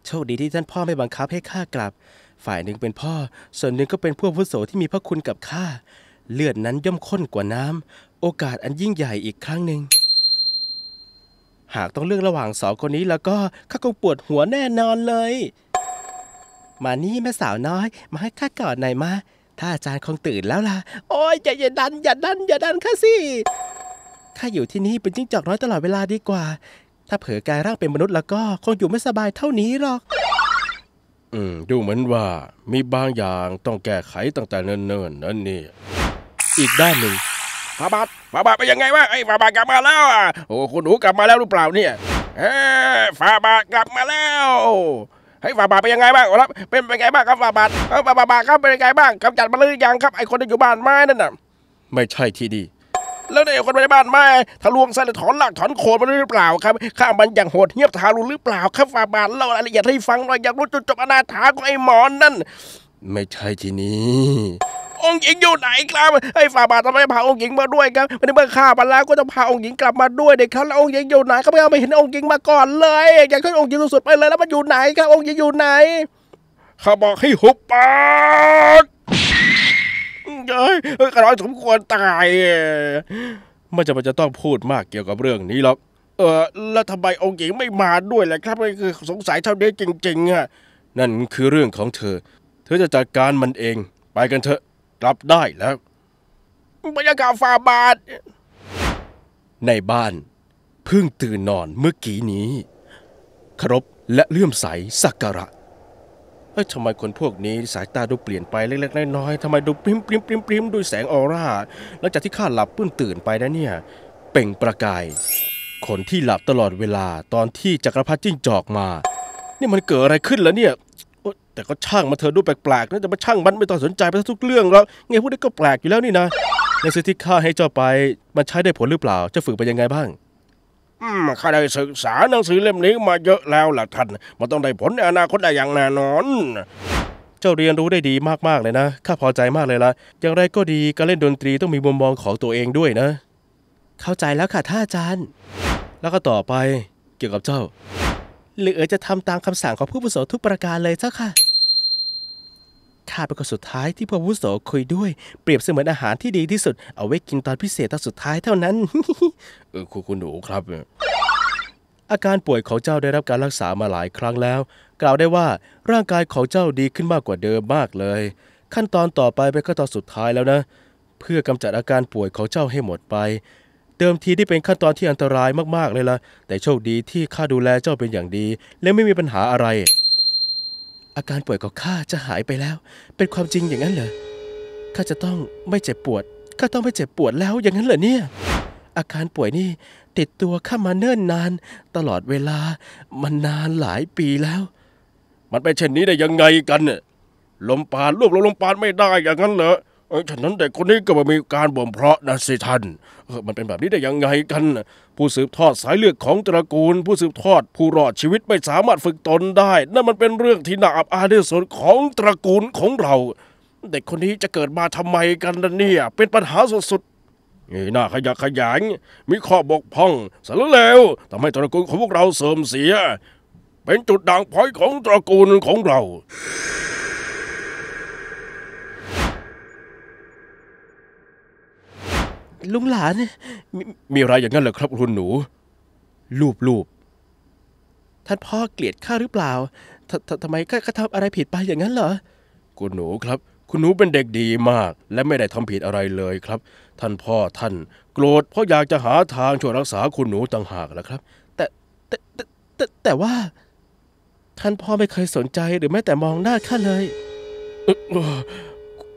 โชคดีที่ท่านพ่อไม่บังคับให้ข้ากลับ ฝ่ายหนึ่งเป็นพ่อ ส่วนหนึ่งก็เป็นผู้วุโสที่มีพระคุณกับข้า เลือดนั้นย่อมข้นกว่าน้ำโอกาสอันยิ่งใหญ่อีกครั้งหนึ่ง หากต้องเลือกระหว่างสองคนนี้แล้วก็ข้าคงปวดหัวแน่นอนเลย มานี่แม่สาวน้อย มาให้ข้ากอดหน่อยมาถ้าอาจารย์คงตื่นแล้วล่ะ โอ้ยอย่าอย่าดันอย่าดันอย่าดันข้าสิข้าอยู่ที่นี่เป็นจิ้งจอกน้อยตลอดเวลาดีกว่าถ้าเผลอกายร่างเป็นมนุษย์แล้วก็คงอยู่ไม่สบายเท่านี้หรอก อืมดูเหมือนว่ามีบางอย่างต้องแก้ไขตั้งแต่เนิ่นๆนั่นนี่ อีกด้านหนึ่งฟาบาดฟาบาดไปยังไงวะไอ้ฟาบาดกลับมาแล้วอ่ะโอ้คุณหนูกลับมาแล้วหรือเปล่าเนี่ยเออฟาบาดกลับมาแล้วไอ้ฟาบาดเป็นยังไงบ้างครับเป็นเป็นไงบ้างครับฟาบาดเออฟาบาดครับเป็นยังไงบ้างกำจัดมาหรือยังครับ ไอ้คนที่อยู่บ้านไม้นั่นน่ะไม่ใช่ที่ดีแล้วเด็กคนในบ้านแม่ทะลวงใส่ถอนหลักถอนโคนมันหรือเปล่าครับข้ามันอย่างโหดเหี้ยบทารุณหรือเปล่าครับฝ่าบาทเล่ารายละเอียดให้ฟังหน่อยอยากรู้จุดจบอนาถาของไอ้หมอนนั่นไม่ใช่ที่นี้ องค์หญิงอยู่ไหนครับไอ้ฝ่าบาททำไมพาองค์หญิงมาด้วยครับในเมื่อข้ามาแล้วก็จะพาองค์หญิงกลับมาด้วยเด็กครับแล้วองค์หญิงอยู่ไหนก็ไม่เอาไปเห็นองค์หญิงมาก่อนเลยอยากใ่้องค์หญิงสุดๆไปเลยแล้วมันอยู่ไหนครับองค์หญิงอยู่ไหนข้าบอกให้หุบปากเอ้ยกระน้อยสมควรตายไม่จำเป็นจะต้องพูดมากเกี่ยวกับเรื่องนี้หรอก เออแล้วทำไมองค์หญิงไม่มาด้วยล่ะครับนี่คือสงสัยเท่านี้จริง ๆอ่ะนั่นคือเรื่องของเธอ เธอจะจัดการมันเอง ไปกันเถอะ กลับได้แล้ว บรรยากาศฟาบาทในบ้าน เพิ่งตื่นนอนเมื่อกี้นี้ ครบและเลื่อมใสสักการะเอ้ยทำไมคนพวกนี้สายตาดูเปลี่ยนไปเล็กๆน้อยๆทำไมดูปริมปริมปริมปริมด้วยแสงออร่าหลังจากที่ข้าหลับพื้นตื่นไปนะเนี่ยเป่งประกายคนที่หลับตลอดเวลาตอนที่จักรพรรดิจิ้งจอกมานี่มันเกิดอะไรขึ้นล้ะเนี่ยแต่ก็ช่างมาเธอดูแปลกๆนะจะมาช่างมันไม่ต้องสนใจไปทุกเรื่องแล้วไงพวกนี้ก็แปลกอยู่แล้วนี่นะในสิ่งที่ข้าให้เจ้าไปมันใช้ได้ผลหรือเปล่าจะฝึกไปยังไงบ้างข้าได้ศึกษาหนังสือเล่มนี้มาเยอะแล้วล่ะท่าน มันต้องได้ผลในอนาคตได้อย่างแน่นอน เจ้าเรียนรู้ได้ดีมาก ๆ เลยนะ ข้าพอใจมากเลยละอย่างไรก็ดีการเล่นดนตรีต้องมีมุมมองของตัวเองด้วยนะ เข้าใจแล้วค่ะท่านอาจารย์ แล้วก็ต่อไปเกี่ยวกับเจ้าเหลือจะทำตามคำสั่งของผู้บุโสทุกประการเลยเจ้าค่ะข้าเป็นคนสุดท้ายที่พระวุโสคุยด้วยเปรียบเสมือนอาหารที่ดีที่สุดเอาไว้กินตอนพิเศษตอนสุดท้ายเท่านั้นเออคุณคุณหนูครับ อาการป่วยของเจ้าได้รับการรักษามาหลายครั้งแล้ว กล่าวได้ว่าร่างกายของเจ้าดีขึ้นมากกว่าเดิมมากเลย ขั้นตอนต่อไปเป็นขั้นตอนสุดท้ายแล้วนะ เพื่อกำจัดอาการป่วยของเจ้าให้หมดไปเดิมทีที่เป็นขั้นตอนที่อันตรายมากๆเลยละ่ะแต่โชคดีที่ข้าดูแลเจ้าเป็นอย่างดี และไม่มีปัญหาอะไรอาการป่วยของข้าจะหายไปแล้ว เป็นความจริงอย่างนั้นเหรอ ข้าจะต้องไม่เจ็บปวด ข้าต้องไม่เจ็บปวดแล้วอย่างนั้นเหรอเนี่ย อาการป่วยนี่ติดตัวข้ามาเนิ่นนาน ตลอดเวลามันนานหลายปีแล้ว มันเป็นเช่นนี้ได้ยังไงกันเนี่ยลมปานรวบรวมลมปานไม่ได้อย่างนั้นเหรอเอ้ยฉะนั้นเด็กคนนี้ก็มามีการบ่มเพาะนะสิท่านเออมันเป็นแบบนี้ได้ยังไงกัน ผู้สืบทอดสายเลือดของตระกูล ผู้สืบทอด ผู้รอดชีวิต ไม่สามารถฝึกตนได้นั่นมันเป็นเรื่องที่น่าอับอายที่สุดของตระกูลของเราเด็กคนนี้จะเกิดมาทำไมกันนะเนี่ยเป็นปัญหาสุดๆนี่น่าขยะขยังมีข้อบกพร่องสารเลวทำให้ตระกูลของพวกเราเสื่อมเสีย เป็นจุดด่างพร้อยของตระกูลของเราลุงหลาน มีอะไรอย่างนั้นเหรอครับ คุณหนูลูบลูบท่านพ่อเกลียดข้าหรือเปล่าททำไมข้าทำอะไรผิดไปอย่างนั้นเหรอคุณหนูครับ คุณหนูเป็นเด็กดีมาก และไม่ได้ทำผิดอะไรเลยครับ ท่านพ่อท่าน โกรธเพราะอยากจะหาทางช่วยรักษาคุณหนูต่างหากแหละครับ แต่แต่แต่แต่ว่า ท่านพ่อไม่เคยสนใจ หรือแม้แต่มองหน้าข้าเลย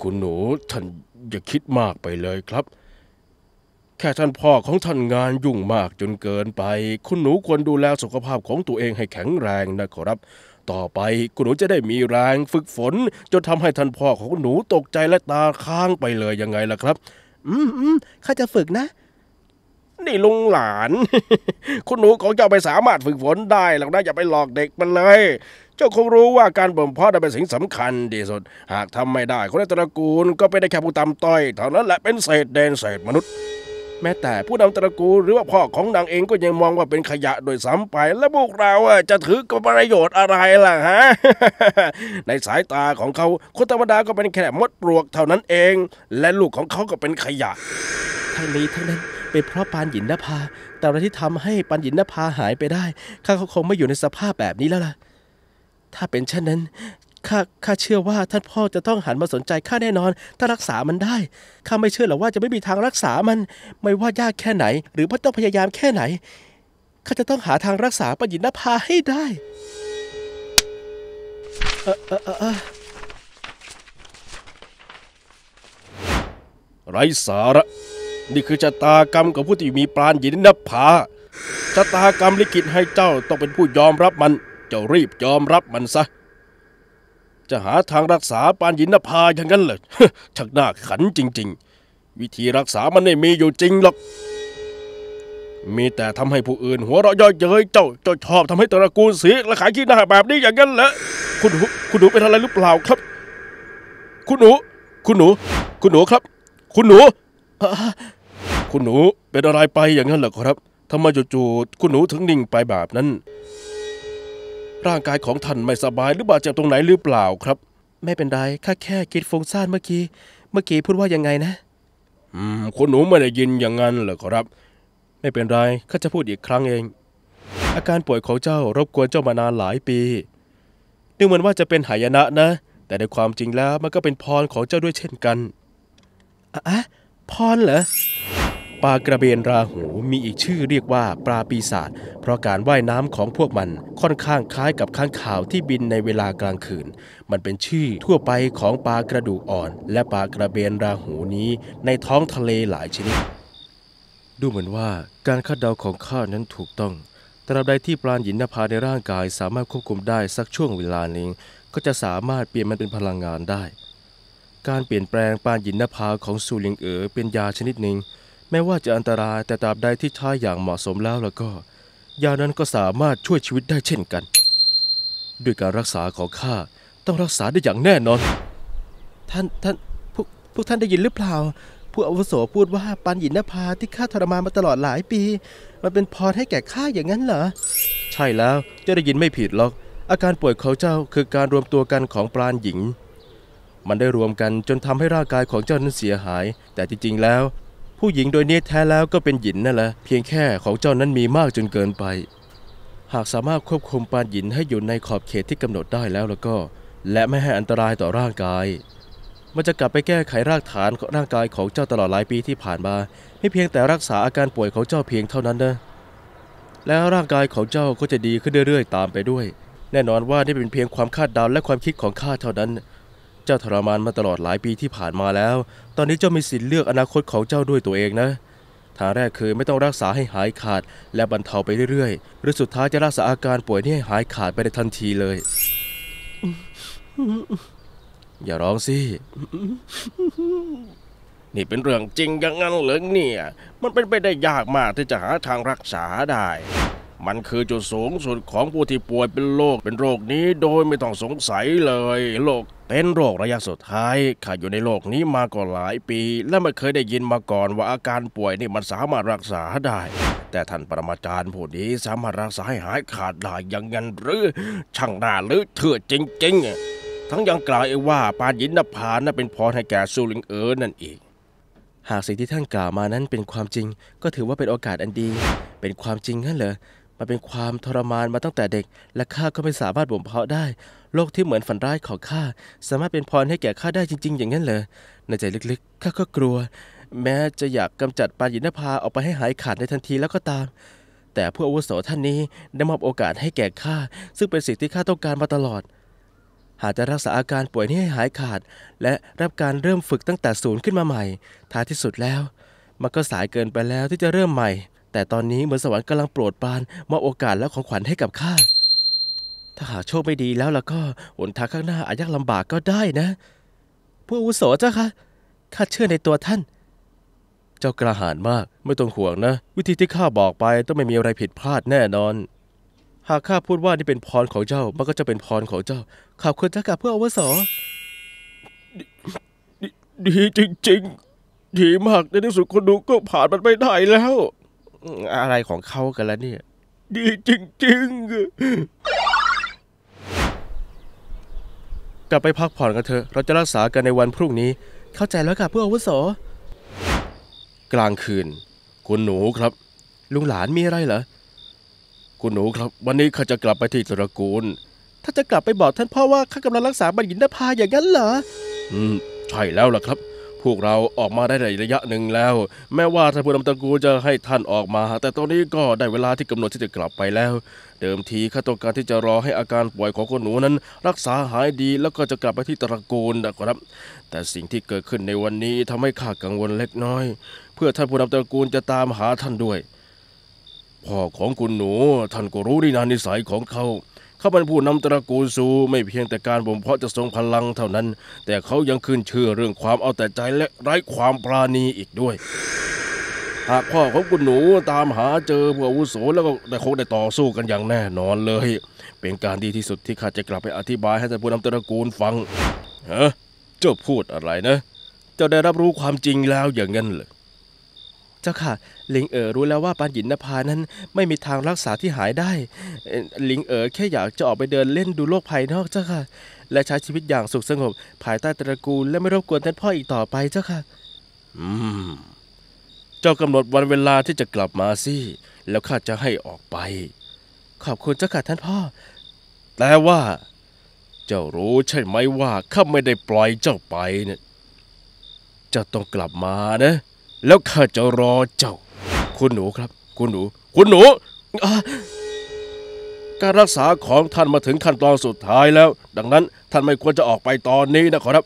คุณหนูท่านอย่าคิดมากไปเลยครับแค่ท่านพ่อของท่านงานยุ่งมากจนเกินไป คุณหนูควรดูแลสุขภาพของตัวเองให้แข็งแรงนะครับ ต่อไปคุณหนูจะได้มีแรง ฝึกฝนจนทำให้ท่านพ่อของหนูตกใจและตาค้างไปเลยยังไงล่ะครับ อืมอืมข้าจะฝึกนะ นี่ลุงหลาน คุณหนูของเจ้าไปสามารถฝึกฝนได้แล้วนะอย่าไปหลอกเด็กมันเลย เจ้าคงรู้ว่าการบ่มเพาะเป็นสิ่งสำคัญที่สุด หากทำไม่ได้ คนในตระกูล ก็เป็นได้แค่ผู้ตำต้อยเท่านั้นแหละเป็นเศษเดนเศษมนุษย์แม้แต่ผู้นำตระกูลหรือว่าพ่อของนางเองก็ยังมองว่าเป็นขยะโดยซ้ำไปและพวกเราจะถือกับประโยชน์อะไรล่ะฮะในสายตาของเขาคนธรรมดาก็เป็นแค่มดปลวกเท่านั้นเอง และลูกของเขาก็เป็นขยะทั้งนี้ทั้งนั้นเป็นเพราะปานหยินนภาแต่อะไรที่ทำให้ปานหยินนภาหายไปได้ ข้าเขาคงไม่อยู่ในสภาพแบบนี้แล้วล่ะถ้าเป็นเช่นนั้นข้าข้าเชื่อว่า ท่านพ่อจะต้องหันมาสนใจข้าแน่นอน ถ้ารักษามันได้ ข้าไม่เชื่อหรอกว่าจะไม่มีทางรักษามัน ไม่ว่ายากแค่ไหน หรือว่าต้องพยายามแค่ไหน ข้าจะต้องหาทางรักษาปัญญนภาให้ได้เออเออเอออไรสาระ นี่คือชะตากรรมของผู้ที่มีปราณยินนภาชะตากรรมลิขิตให้เจ้าต้องเป็นผู้ยอมรับมัน เจ้ารีบยอมรับมันซะจะหาทางรักษาปานยินนภาอย่างนั้นเลยชักหน้าขันจริงๆ วิธีรักษามันไม่มีอยู่จริงหรอก มีแต่ทำให้ผู้อื่นหัวเราะย่อยเย้ยเจ้าเจ้าชอบทำให้ตระกูลเสียและขายขี้หน้าแบบนี้อย่างนั้นแหละ คุณหนูคุณหนูเป็นอะไรหรือเปล่าครับ คุณหนู คุณหนู คุณหนูครับ คุณหนูคุณหนูเป็นอะไรไปอย่างนั้นเหรอครับทำไมจู่ๆคุณหนูถึงนิ่งไปแบบนั้นร่างกายของท่านไม่สบายหรือบาดเจ็บตรงไหนหรือเปล่าครับ ไม่เป็นไรข้าแค่คิดฟงซ่านเมื่อกี้เมื่อกี้พูดว่ายังไงนะอืมคุณหนูไม่ได้ยินอย่างนั้นเหรอครับ ไม่เป็นไรข้าจะพูดอีกครั้งเอง อาการป่วยของเจ้ารบกวนเจ้ามานานหลายปีดูเหมือนว่าจะเป็นหายนะนะ แต่ในความจริงแล้วมันก็เป็นพรของเจ้าด้วยเช่นกันอ่ะพรเหรอปลากระเบนราหูมีอีกชื่อเรียกว่าปลาปีศาจเพราะการว่ายน้ำของพวกมันค่อนข้างคล้ายกับข้างข่าวที่บินในเวลากลางคืน มันเป็นชื่อทั่วไปของปลากระดูกอ่อน และปลากระเบนราหูนี้ในท้องทะเลหลายชนิด ดูเหมือนว่าการคาดเดาของข้านั้นถูกต้องตราบใดที่ปลาหยินนภาในร่างกายสามารถควบคุมได้สักช่วงเวลาหนึ่งก็จะสามารถเปลี่ยนมันเป็นพลังงานได้ การเปลี่ยนแปลงปลาหยินนภาของซูลิงเอ๋อ เป็นยาชนิดหนึ่งแม้ว่าจะอันตรายแต่ตราบใดที่ใช้อย่างเหมาะสมแล้วแล้วก็ ยานั้นก็สามารถช่วยชีวิตได้เช่นกัน ด้วยการรักษาของข้าต้องรักษาได้อย่างแน่นอน ท่านท่านพวกพวกท่านได้ยินหรือเปล่า ผู้อาวุโสพูดว่าปันหยินนภาที่ข้าทรมานมาตลอดหลายปี มันเป็นพรให้แก่ข้าอย่างนั้นเหรอ ใช่แล้วเจ้าได้ยินไม่ผิดหรอก อาการป่วยของเจ้าคือการรวมตัวกันของปรานหญิง มันได้รวมกันจนทำให้ร่างกายของเจ้านั้นเสียหาย แต่จริงๆแล้วผู้หญิงโดยเนื้อแท้แล้วก็เป็นหญินนั่นแหละเพียงแค่ของเจ้านั้นมีมากจนเกินไป หากสามารถควบคุมปานหญินให้อยู่ในขอบเขตที่กำหนดได้แล้วแล้วก็ และไม่ให้อันตรายต่อร่างกาย มันจะกลับไปแก้ไขรากฐานของร่างกายของเจ้าตลอดหลายปีที่ผ่านมา ไม่เพียงแต่รักษาอาการป่วยของเจ้าเพียงเท่านั้นนะแล้วร่างกายของเจ้าก็จะดีขึ้นเรื่อยๆ ตามไปด้วย แน่นอนว่านี่เป็นเพียงความคาดเดาและความคิดของข้าเท่านั้นจ้าทรมานมาตลอดหลายปีที่ผ่านมาแล้ว ตอนนี้เจ้ามีสิทธิ์เลือกอนาคตของเจ้าด้วยตัวเองนะ ทางแรกคือไม่ต้องรักษาให้หายขาด และบรรเทาไปเรื่อยๆ หรือสุดท้ายจะรักษาอาการป่วยนี่ให้หายขาดไปในทันทีเลย อย่าร้องสิ นี่เป็นเรื่องจริงอย่างนั้นเหรอเนี่ย มันเป็นไปได้ยากมากที่จะหาทางรักษาได้มันคือจุดสูงสุดของผู้ที่ป่วยเป็นโรคเป็นโรคนี้โดยไม่ต้องสงสัยเลยโรคเป็นโรคระยะสุดท้ายข้าอยู่ในโลกนี้มาก่อนหลายปี และไม่เคยได้ยินมาก่อนว่าอาการป่วยนี่มันสามารถรักษาได้ แต่ท่านปรมาจารย์ผู้นี้สามารถรักษาให้หายขาดได้อย่างนั้นหรือช่างน่าหรือเถื่อจริงๆ ทั้งยังกล่าวอีกว่าปานยินนภานั้นเป็นพรให้แก่สุลิงเอ๋์นั่นเอง หากสิ่งที่ท่านกล่าวมานั้นเป็นความจริง ก็ถือว่าเป็นโอกาสอันดี เป็นความจริงนั่นเหรอมันเป็นความทรมานมาตั้งแต่เด็กและข้าก็ไม่สามารถบ่มเพาะได้ โลกที่เหมือนฝันร้ายของข้าสามารถเป็นพรให้แก่ข้าได้จริงๆอย่างนั้นเลยในใจลึกๆข้าก็กลัว แม้จะอยากกำจัดปายินภาออกไปให้หายขาดในทันทีแล้วก็ตาม แต่ผู้อาวุโสท่านนี้ได้มอบโอกาสให้แก่ข้าซึ่งเป็นสิ่งที่ข้าต้องการมาตลอด หากจะรักษาอาการป่วยนี้ให้หายขาด และรับการเริ่มฝึกตั้งแต่ศูนย์ขึ้นมาใหม่ท้ายที่สุดแล้ว มันก็สายเกินไปแล้วที่จะเริ่มใหม่แต่ตอนนี้เหมือนสวรรค์กำลังโปรดปรานมอบโอกาสและของขวัญให้กับข้า ถ้าหากโชคไม่ดีแล้วล่ะก็หนทางข้างหน้าอาจยากลำบากก็ได้นะ ผู้อุโสเจ้าคะ ข้าเชื่อในตัวท่าน เจ้ากระหายมาก ไม่ต้องห่วงนะ วิธีที่ข้าบอกไปต้องไม่มีอะไรผิดพลาดแน่นอน หากข้าพูดว่านี่เป็นพรของเจ้า มันก็จะเป็นพรของเจ้าขอบคุณเจ้ากับผู้อุโสดีจริงๆ ดีมากในที่สุดคนดูก็ผ่านมันไปได้แล้วอะไรของเขากันละเนี่ย ดีจริงๆกลับไปพักผ่อนกันเถอะเราจะรักษากันในวันพรุ่งนี้ เข้าใจแล้วค่ะพื่ออวุโสกลางคืนคุณหนูครับลุงหลานมีอะไรเหรอคุณหนูครับ วันนี้ข้าจะกลับไปที่ตระกูล ถ้าจะกลับไปบอกท่านพ่อว่าข้ากำลังรักษาบัณฑินภาอย่างนั้นเหรออืมใช่แล้วล่ะครับพวกเราออกมาได้ระยะหนึ่งแล้ว แม้ว่าท่านผู้นำตระกูลจะให้ท่านออกมาแต่ตอนนี้ก็ได้เวลาที่กำหนดที่จะกลับไปแล้ว เดิมทีข้าต้องการที่จะรอให้อาการป่วยของคนหนูนั้น รักษาหายดีแล้วก็จะกลับไปที่ตระกูลนะครับ แต่สิ่งที่เกิดขึ้นในวันนี้ทำให้ข้ากังวลเล็กน้อย เพื่อท่านผู้นำตระกูลจะตามหาท่านด้วย พ่อของคุณหนูท่านก็รู้ดีนานิสัยของเขาเขาเป็นผู้นำตระกูลซูไม่เพียงแต่การบ่มเพาะ จะทรงพลังเท่านั้น แต่เขายังขึ้นชื่อเรื่องความเอาแต่ใจและไร้ความปราณีอีกด้วยหากพ่อของคุณหนูตามหาเจอผู้อาวุโสแล้วก็ได้คงได้ต่อสู้กันอย่างแน่นอนเลย เป็นการดีที่สุดที่ข้าจะกลับไปอธิบายให้ท่านผู้นำตระกูลฟังฮะเจ้าพูดอะไรนะเจ้าได้รับรู้ความจริงแล้วอย่างนั้นเหรอเจ้าค่ะลิงเอ๋อรู้แล้วว่าปานหยินนภานั้น ไม่มีทางรักษาที่หายได้ ลิงเอ๋อแค่อยากจะออกไปเดินเล่นดูโลกภายนอกเจ้าค่ะและใช้ชีวิตอย่างสุขสงบภายใต้ตระกูลและไม่รบกวนท่านพ่ออีกต่อไปเจ้าค่ะอืม เจ้ากำหนดวันเวลาที่จะกลับมาสิแล้วข้าจะให้ออกไป ขอบคุณเจ้าค่ะท่านพ่อแต่ว่า เจ้ารู้ใช่ไหมว่าข้าไม่ได้ปล่อยเจ้าไปเนี่ยเจ้าต้องกลับมานะแล้วข้าจะรอเจ้า คุณหนูครับ คุณหนู คุณหนู การรักษาของท่านมาถึงขั้นตอนสุดท้ายแล้ว ดังนั้น ท่านไม่ควรจะออกไปตอนนี้นะครับ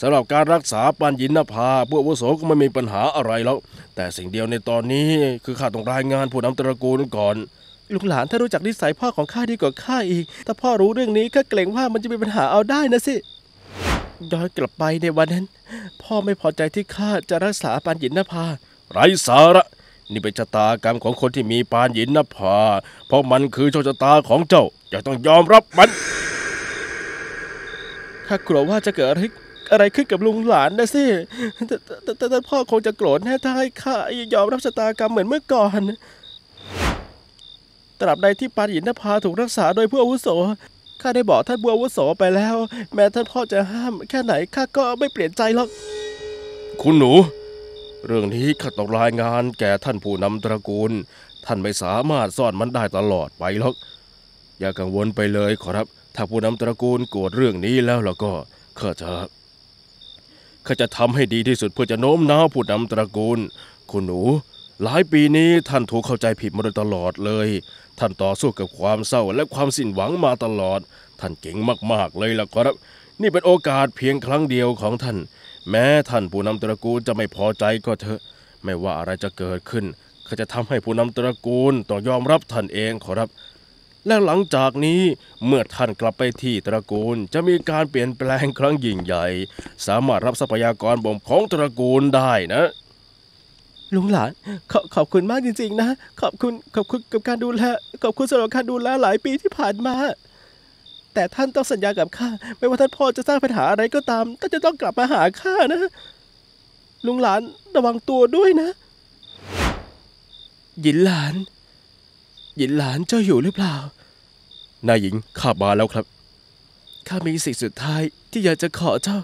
สำหรับการรักษาปัญญินภาพวกอวุโสก็ไม่มีปัญหาอะไรแล้ว แต่สิ่งเดียวในตอนนี้คือข้าต้องรายงานผู้นำตระกูลก่อน ลูกหลานถ้ารู้จักนิสัยพ่อของข้าดีกว่าข้าอีกถ้าพ่อรู้เรื่องนี้ก็เกรงว่ามันจะมีปัญหาเอาได้นะสิย้อนกลับไปในวันนั้นพ่อไม่พอใจที่ข้าจะรักษาปานหยินนภาไรสาระ นี่เป็นชะตากรรมของคนที่มีปานหยินนภาเพราะมันคือโชคชะตาของเจ้าจะต้องยอมรับมันข้ากลัวว่าจะเกิดอะไรอะไรขึ้นกับลุงหลานนะสิแต่แต่พ่อคงจะโกรธแน่ถ้าให้ข้ายอมรับชะตากรรมเหมือนเมื่อก่อนตราบใดที่ปานหยินนภาถูกรักษาโดยผู้อาวุโสข้าได้บอกท่านบัววุโสไปแล้ว แม้ท่านพ่อจะห้ามแค่ไหนข้าก็ไม่เปลี่ยนใจหรอกคุณหนู เรื่องนี้ข้าต้องรายงานแก่ท่านผู้นำตระกูล ท่านไม่สามารถซ่อนมันได้ตลอดไปหรอกอย่ากังวลไปเลยขอรับ ถ้าผู้นำตระกูลโกรธเรื่องนี้แล้วล่ะก็ข้าจะข้าจะทำให้ดีที่สุดเพื่อจะโน้มน้าวผู้นำตระกูล คุณหนู หลายปีนี้ท่านถูกเข้าใจผิดมาโดยตลอดเลยท่านต่อสู้กับความเศร้าและความสิ้นหวังมาตลอด ท่านเก่งมาก ๆ เลยล่ะครับ นี่เป็นโอกาสเพียงครั้งเดียวของท่าน แม้ท่านผู้นำตระกูลจะไม่พอใจก็เถอะ ไม่ว่าอะไรจะเกิดขึ้น เขาจะทำให้ผู้นำตระกูลต้องยอมรับท่านเองขอรับ และหลังจากนี้เมื่อท่านกลับไปที่ตระกูลจะมีการเปลี่ยนแปลงครั้งยิ่งใหญ่ สามารถรับทรัพยากรบ่มของตระกูลได้นะลุงหลาน ขอขอบคุณมากจริงๆนะ ขอบคุณขอบคุณกับการดูแล ขอบคุณสำหรับการดูแลหลายปีที่ผ่านมา แต่ท่านต้องสัญญากับข้า ไม่ว่าท่านพ่อจะสร้างปัญหาอะไรก็ตามท่านจะต้องกลับมาหาข้านะ ลุงหลานระวังตัวด้วยนะ หญินหลาน หญินหลานเจ้าอยู่หรือเปล่า นายหญิงข้ามาแล้วครับ ข้ามีสิ่งสุดท้าย ที่อยากจะขอเจ้า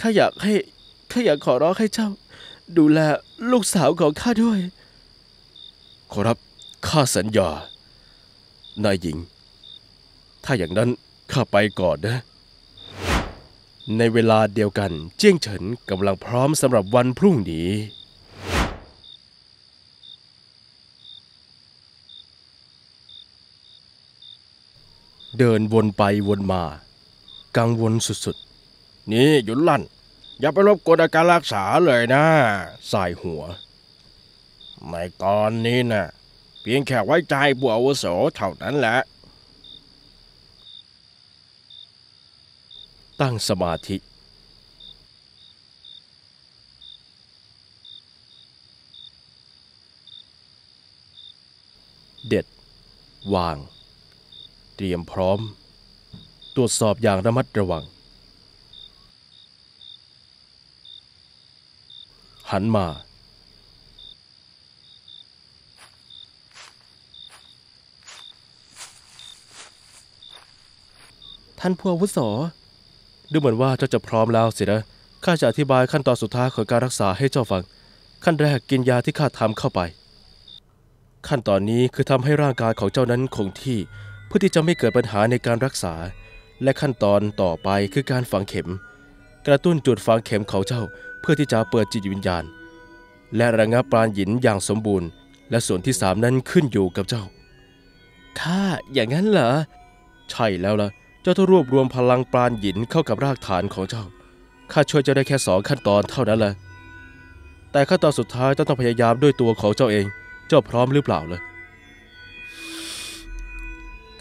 ข้าอยากให้ข้าอยากขอร้องให้เจ้าดูแลลูกสาวของข้าด้วย ขอรับ ข้าสัญญา นายหญิง ถ้าอย่างนั้น ข้าไปก่อนนะ ในเวลาเดียวกัน เจียงเฉินกำลังพร้อมสำหรับวันพรุ่งนี้ เดินวนไปวนมา กังวลสุดๆ นี่ หยุดลั่นอย่าไปรบกวนอาการรักษาเลยนะสายหัวในตอนนี้นะ่ะเพียงแค่ไว้ใจผัวอวุโสเท่านั้นแหละ ตั้งสมาธิ เด็ด วาง เตรียมพร้อม ตรวจสอบอย่างระมัดระวังันมา ท่านผู้อาวุโสดูเหมือนว่าเจ้าจะพร้อมแล้วสินะ ข้าจะอธิบายขั้นตอนสุดท้ายของการรักษาให้เจ้าฟัง ขั้นแรกกินยาที่ข้าทำเข้าไป ขั้นตอนนี้คือทำให้ร่างกายของเจ้านั้นคงที่เพื่อที่จะไม่เกิดปัญหาในการรักษา และขั้นตอนต่อไปคือการฝังเข็ม กระตุ้นจุดฝังเข็มของเจ้าเพื่อที่จะเปิดจิตวิญญาณ และระงับปราณหยินอย่างสมบูรณ์ และส่วนที่สามนั้นขึ้นอยู่กับเจ้า ข้าอย่างนั้นเหรอ ใช่แล้วละ่ะ เจ้าต้องรวบรวมพลังปราณหยินเข้ากับรากฐานของเจ้า ข้าช่วยเจ้าได้แค่สองขั้นตอนเท่านั้นลหละแต่ขั้นตอนสุดท้ายต้องต้องพยายามด้วยตัวของเจ้าเอง เจ้าพร้อมหรือเปล่าะ่ะ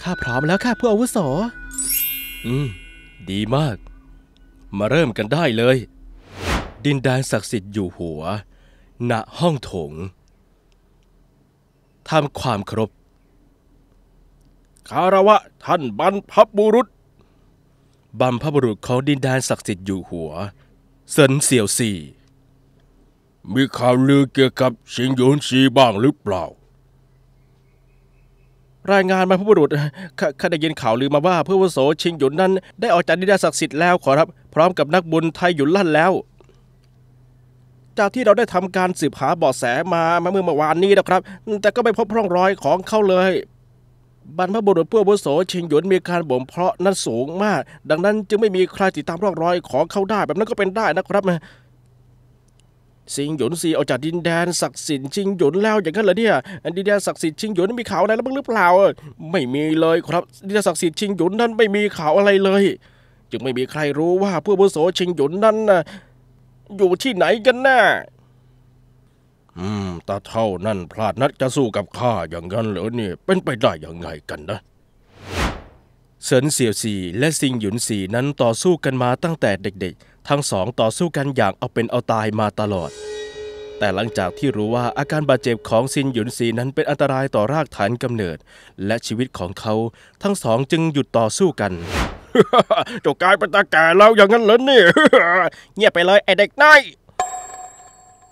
ข้าพร้อมแล้ว ค่ะผู้อาวุโส อืม ดีมาก มาเริ่มกันได้เลยดินแดนศักดิ์สิทธิ์อยู่หัว ณ ห้องโถง ทำความครบคารวะท่านบรรพบุรุษบรรพบุรุษของดินแดนศักดิ์สิทธิ์อยู่หัว เซินเสี่ยวซีมีข่าวลือเกี่ยวกับชิงหยวนชีบ้างหรือเปล่า รายงานมาพระบุรุษขข้าได้ยินข่าวลือมาว่าพระวโสชิงหยุนนั้น ได้ออกจากดินแดนศักดิ์สิทธิ์แล้วขอรับพร้อมกับนักบุญไทยหยุนลั่นแล้วจากที่เราได้ทำการสืบหาเบาะแสมาเมื่อเมื่อวานนี้นะครับแต่ก็ไม่พบร่องรอยของเขาเลย บรรพบุรุษผู้อาวุโส ชิงหยวนมีการบ่มเพาะนั้นสูงมาก ดังนั้นจึงไม่มีใครติดตามร่องรอยของเขาได้ แบบนั้นก็เป็นได้นะครับสิงหยนซีออกจากดินแดนศักดิ์สิทธิ์ชิงหยนแล้วอย่างนั้นเหรอเนี่ยดินแดนศักดิ์สิทธิ์ชิงหยนมีข่าวอะไรแล้วบ้างหรือเปล่าไม่มีเลยครับดินแดนศักดิ์สิทธิ์ชิงหยนนั้นไม่มีข่าวอะไรเลย จึงไม่มีใครรู้ว่าผู้บุโสชิงหยนนั้นอยู่ที่ไหนกันแน่ อืม ตาเท่านั่นพลาดนัดจะสู้กับข้าอย่างนั้นเหรอเนี่ยเป็นไปได้อย่างไงกันนะเซินเสี่ยวซีและซิงหยุนซีนั้นต่อสู้กันมาตั้งแต่เด็ก ๆ ทั้งสอง ต่อสู้กันอย่างเอาเป็นเอาตายมาตลอด แต่หลังจากที่รู้ว่าอาการบาดเจ็บของซินหยุนซีนั้นเป็นอันตรายต่อรากฐานกำเนิด และชีวิตของเขา ทั้งสองจึงหยุดต่อสู้กันจ้ากลายเป็นตาแก่แล้วอย่างนั้นเลยเนี่ยเงียบไปเลยไอเด็กน้อย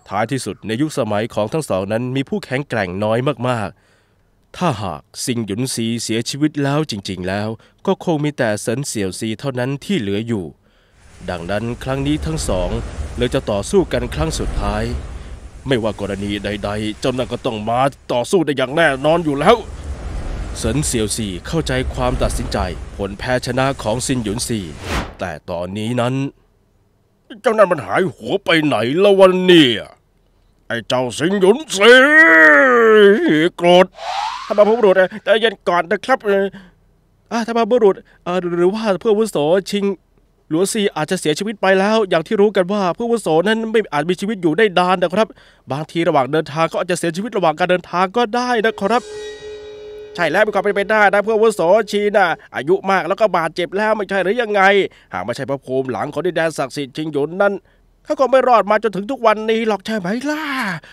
ท้ายที่สุดในยุคสมัยของทั้งสองนั้นมีผู้แข็งแกร่งน้อยมากๆ ถ้าหากสิงหยุนซี เสียชีวิตแล้วจริงๆแล้ว ก็คงมีแต่เซินเสี่ยวซีเท่านั้นที่เหลืออยู่ ดังนั้นครั้งนี้ทั้งสองเลยจะต่อสู้กันครั้งสุดท้าย ไม่ว่ากรณีใดๆเจ้านั่นก็ต้องมาต่อสู้ได้อย่างแน่นอนอยู่แล้วเซินเซียวซีเข้าใจความตัดสินใจผลแพ้ชนะของซินหยุนซีแต่ตอนนี้นั้นเจ้านั่นมันหายหัวไปไหนละวันเนี่ยไอ้เจ้าซินหยุนซีโกรธท่านบาบุรุษใจเย็นก่อนนะครับาท่านบาบุรุษหรือว่าเพื่อวุโสชิงหลวงซีอาจจะเสียชีวิตไปแล้ว อย่างที่รู้กันว่าผู้วุโสนั้นไม่อาจมีชีวิตอยู่ได้ดานนะครับ บางทีระหว่างเดินทางก็อาจจะเสียชีวิตระหว่างการเดินทางก็ได้นะครับช่แล้วมีความเป็นไปได้นะเพื่อวุโสชีนะอายุมากแล้วก็บาดเจ็บแล้วไม่ใช่หรือยังไง หากไม่ใช่พระภูมิหลังของดินแดนศักดิ์สิทธิ์ชิงหยุนนั้นเขาก็ไม่รอดมาจนถึงทุกวันนี้หรอกใช่ไหมล่ะ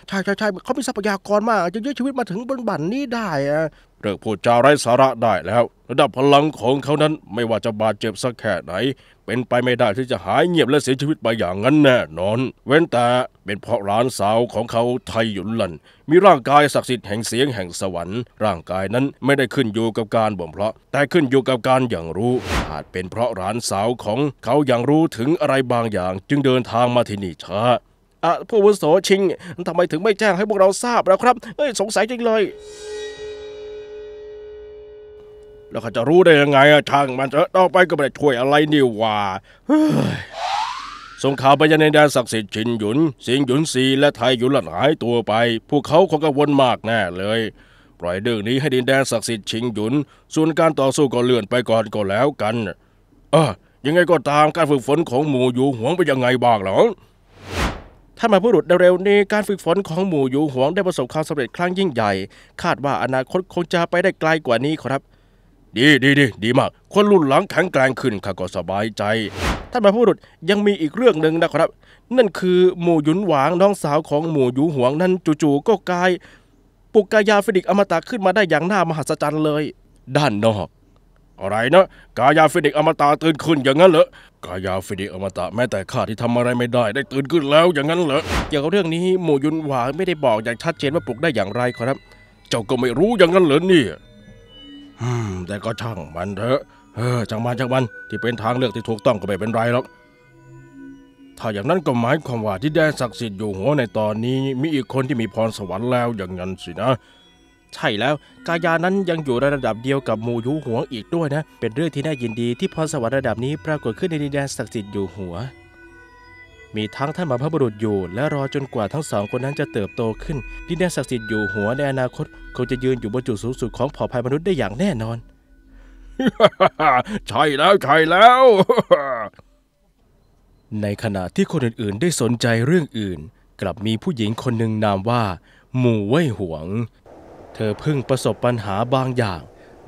ใช่ใช่ใช่เขามีทรัพยากรมากจะยื้อชีวิตมาถึงบนบันนี้ได้อะเ่องพูดจาไร้สาระได้แล้ว ระดับพลังของเขานั้นไม่ว่าจะบาดเจ็บสักแค่ไหนเป็นไปไม่ได้ที่จะหายเงียบและเสียชีวิตไป อย่างนั้นแน่นอน เว้นแต่ เป็นเพราะหลานสาวของเขาไทยหยุนลันมีร่างกายศักดิ์สิทธิ์แห่งเสียงแห่งสวรรค์ร่างกายนั้นไม่ได้ขึ้นอยู่กับการบ่มเพาะ แต่ขึ้นอยู่กับการอย่างรู้ อาจเป็นเพราะหลานสาวของเขาอย่างรู้ถึงอะไรบางอย่าง จึงเดินทางมาที่นี่ช้าผู้วุโสชิงทำไมถึงไม่แจ้งให้พวกเราทราบแล้วครับเอ้ยสงสัยจริงเลยแล้วเขาจะรู้ได้ยังไงอช่าง มันเอะต่อไปก็ไม่ได้ช่วยอะไรนี่ว่าส่งข่าวไปยังในแดนศักดิ์สิทธิ์ชินหยุนสิงหยุนซีและไทยหยุนหลันหายตัวไป พวกเขาคงกังวลมากแน่เลย ปล่อยเรื่องนี้ให้ดินแดนศักดิ์สิทธิ์ชิงหยุนส่วนการต่อสู้ก็เลื่อนไปก่อนก็แล้วกัน เออยังไงก็ตามการฝึกฝนของหมู่อยู่หวงไปยังไงบ้างหรอถ้ามาพูดเร็วๆนี้ การฝึกฝนของหมู่อยู่หวงได้ประสบความสำเร็จครั้งยิ่งใหญ่คาดว่าอนาคตคงจะไปได้ไกลกว่านี้ครับดีดีดีดีมากคนรุ่นหลังแข็งแกร่งขึ้นข้าก็สบายใจท่านบรรพบุรุษยังมีอีกเรื่องหนึ่งนะครับ นั่นคือหมู่หยุนหวางน้องสาวของหมู่หยูหวงนั้นจู่ๆก็กลายปุกกายาฟินิกอมตะขึ้นมาได้อย่างน่ามหัศจรรย์เลย ด้านนอก อะไรนะกายาฟินิกอมตะตื่นขึ้นอย่างนั้นเหรอกายาฟินิกอมตะแม้แต่ข้าที่ทำอะไรไม่ได้ได้ตื่นขึ้นแล้วอย่างนั้นเหรอเกี่ยวกับเรื่องนี้หมู่หยุนหวางไม่ได้บอกอย่างชัดเจนว่าปลุกได้อย่างไรครับ เจ้าก็ไม่รู้อย่างนั้นเหรอเนี่ยอืแต่ก็ช่างมันเถอะเออช่างมันช่างมันที่เป็นทางเลือกที่ถูกต้องก็ไม่เป็นไรหรอก ถ้าอย่างนั้นก็หมายความว่าที่แดนศักดิ์สิทธิ์อยู่หัวในตอนนี้มีอีกคนที่มีพรสวรรค์แล้วอย่างนั้นสินะ ใช่แล้วกายานั้นยังอยู่ในระดับเดียวกับมูยูหัวอีกด้วยนะ เป็นเรื่องที่น่ายินดีที่พรสวรรค์ระดับนี้ปรากฏขึ้นในดินแดนศักดิ์สิทธิ์อยู่หัว มีทั้งท่านาพระบุรุษอยู่และรอจนกว่าทั้งสองคนนั้นจะเติบโตขึ้นดินแดนศักดิ์สิทธิ์อยู่หัวในอนาคตคงจะยืนอยู่บนจุดสูงสุดของเผ่าพันธุ์มนุษย์ได้อย่างแน่นอน ใช่แล้วใช่แล้ว ในขณะที่คนอื่นๆ ได้สนใจเรื่องอื่น กลับมีผู้หญิงคนหนึ่งนามว่า หมู่เว่ยหวง เธอเพิ่งประสบปัญหาบางอย่าง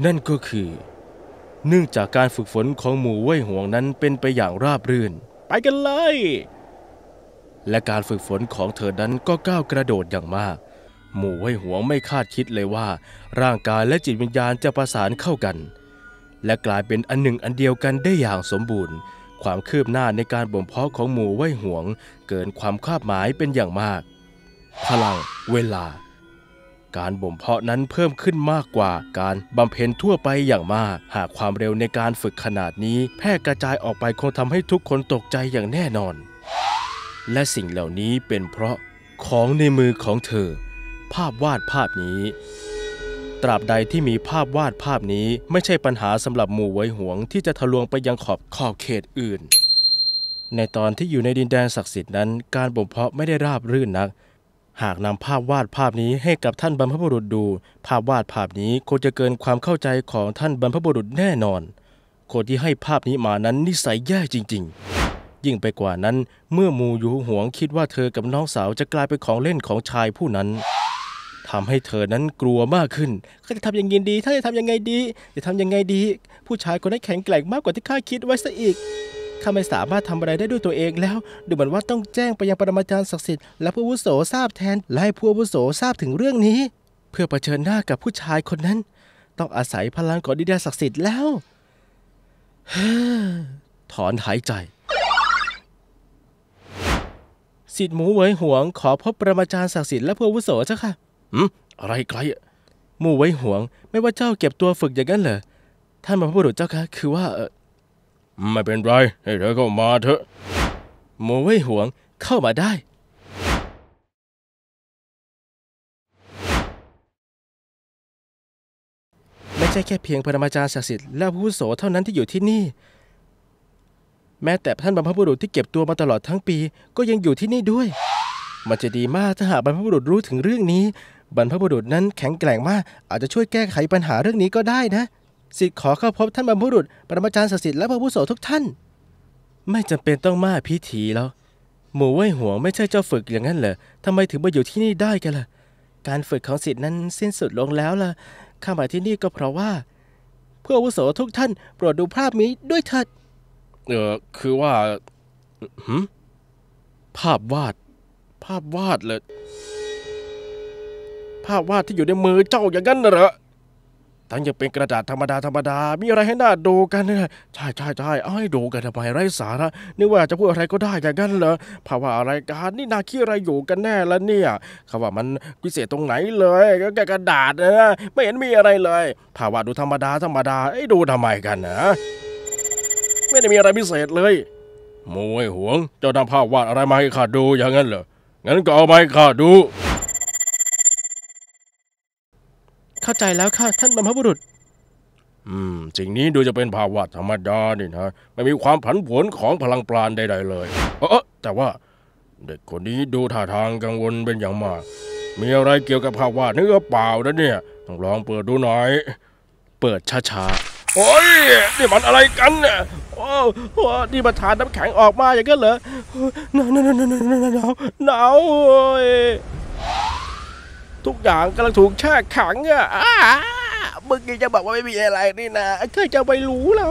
นั่นก็คือ เนื่องจากการฝึกฝนของหมู่เว่ยหวงนั้นเป็นไปอย่างราบรื่นไปกันเลย และการฝึกฝนของเธอนั้นก็ก้าวกระโดดอย่างมากหมู่ไวยหวงไม่คาดคิดเลยว่า ร่างกายและจิตวิญญาณจะประสานเข้ากัน และกลายเป็นอันหนึ่งอันเดียวกันได้อย่างสมบูรณ์ ความคืบหน้าในการบ่มเพาะของหมู่ไวยหวง เกินความคาดหมายเป็นอย่างมากพลังเวลา การบ่มเพาะนั้นเพิ่มขึ้นมากกว่าการบำเพ็ญทั่วไปอย่างมากหากความเร็วในการฝึกขนาดนี้ แพร่กระจายออกไปคงทำให้ทุกคนตกใจอย่างแน่นอน และสิ่งเหล่านี้เป็นเพราะของในมือของเธอภาพวาดภาพนี้ ตราบใดที่มีภาพวาดภาพนี้ไม่ใช่ปัญหาสำหรับหมู่ไวหวงที่จะทะลวงไปยังขอบขอบเขตอื่น ในตอนที่อยู่ในดินแดนศักดิ์สิทธิ์นั้น การบ่มเพาะไม่ได้ราบรื่นนัก หากนำภาพวาดภาพนี้ให้กับท่านบรรพบุรุษดูภาพวาดภาพนี้คงจะเกินความเข้าใจของท่านบรรพบุรุษแน่นอนคนที่ให้ภาพนี้มานั้นนิสัยแย่จริง ๆ ยิ่งไปกว่านั้นเมื่อมูอยู่หวงคิดว่าเธอกับน้องสาวจะกลายเป็นของเล่นของชายผู้นั้นทำให้เธอนั้นกลัวมากขึ้นเขาจะทำอย่างไงดีถ้าจะทำยังไงดีจะทำยังไงดี ผู้ชายคนนั้นแข็งแกร่งมากกว่าที่ข้าคิดไว้ซะอีกข้าไม่สามารถทำอะไรได้ด้วยตัวเองแล้วดูเหมือนว่าต้องแจ้งไปยังปรมาจารย์ศักดิ์สิทธิ์และผู้วุโสทราบแทนและให้ผู้วุโสทราบถึงเรื่องนี้ เพื่อเผชิญหน้ากับผู้ชายคนนั้น ต้องอาศัยพลังของดิดาศักดิ์สิทธิ์แล้วถอนหายใจสิทธิ์หมูเวยหวง ขอพบปรมาจารย์ศักดิ์สิทธิ์และผู้วุโสเจ้าค่ะอืมอะไรไกลมู่ไว้ห่วง ไม่ว่าเจ้าเก็บตัวฝึกอย่างนั้นเหรอท่านมาพูดถึงเจ้าคะคือว่าเออไม่เป็นไร ให้เธอเข้ามาเถอะ มู่ไว้ห่วงเข้ามาได้ ไม่ใช่แค่เพียงพระมาจารย์ศักดิ์สิทธิ์และผู้โสเท่านั้นที่อยู่ที่นี่ แม้แต่ท่านบรรพบุรุษที่เก็บตัวมาตลอดทั้งปีก็ยังอยู่ที่นี่ด้วย มันจะดีมากถ้าหากบรรพบุรุษรู้ถึงเรื่องนี้บรรพบุรุษนั้นแข็งแกร่งมาก อาจจะช่วยแก้ไขปัญหาเรื่องนี้ก็ได้นะสิทธิ์ขอเข้าพบท่านบรรพบุรุษ ปรมาจารย์ศักดิ์สิทธิ์และพระผู้โสทุกท่าน ไม่จำเป็นต้องมาพิธีแล้วหมู่ไว่หัว ไม่ใช่เจ้าฝึกอย่างนั้นเหรอทำไมถึงมาอยู่ที่นี่ได้กันล่ะ การฝึกของสิทธิ์นั้นสิ้นสุดลงแล้วล่ะข้ามาที่นี่ก็เพราะว่า เพื่อวุโสทุกท่านโปรดดูภาพนี้ด้วยเถิดเออคือว่าหืมภาพวาด ภาพวาดเลยภาพวาดที่อยู่ในมือเจ้าอย่างนั้นเหรอทั้งยังเป็นกระดาษธรรมดาธรรมดา มีอะไรให้หน้าดูกันน่ใช่ใช่ใช่เอาให้ดูกันทำไมไร้สาระนึกว่าจะพูดอะไรก็ได้อย่างนั้นเหรอ ภาวะอะไรกันนี่นาขี้อะไรอยู่กันแน่ละเนี่ยคำว่ามันพิเศษตรงไหนเลยก็แค่กระดาษนะ ไม่เห็นมีอะไรเลย ภาวะดูธรรมดาธรรมดาไอ้ดูทำไมกันนะ ไม่ได้มีอะไรพิเศษเลย มวยหวง เจ้านำภาพวาดอะไรมาให้ข้าดูอย่างนั้นเหรอ งั้นก็เอามาให้ข้าดูเข้าใจแล้วค่ะท่านบรรพบุรุษ อืมสิ่งนี้ดูจะเป็นภาวะธรรมดานี่นะไม่มีความผันผวนของพลังปราณใดๆเลยเออแต่ว่า เด็กคนนี้ดูท่าทางกังวลเป็นอย่างมาก มีอะไรเกี่ยวกับภาวะนี้อเปล่านะเนี่ย ต้องลองเปิดดูหน่อย เปิดช้าๆ โอ้ย นี่มันอะไรกันเนี่ย โอ้โหนี่มาทานน้ำแข็งออกมาอย่างนั้นเหรอหนาวหนาวหนาวหนาวหนาวทุกอย่างกำลังถูกแช่ขังอ่ะมึงยังจะบอกว่าไม่มีอะไรนี่นะใครจะไปรู้เรา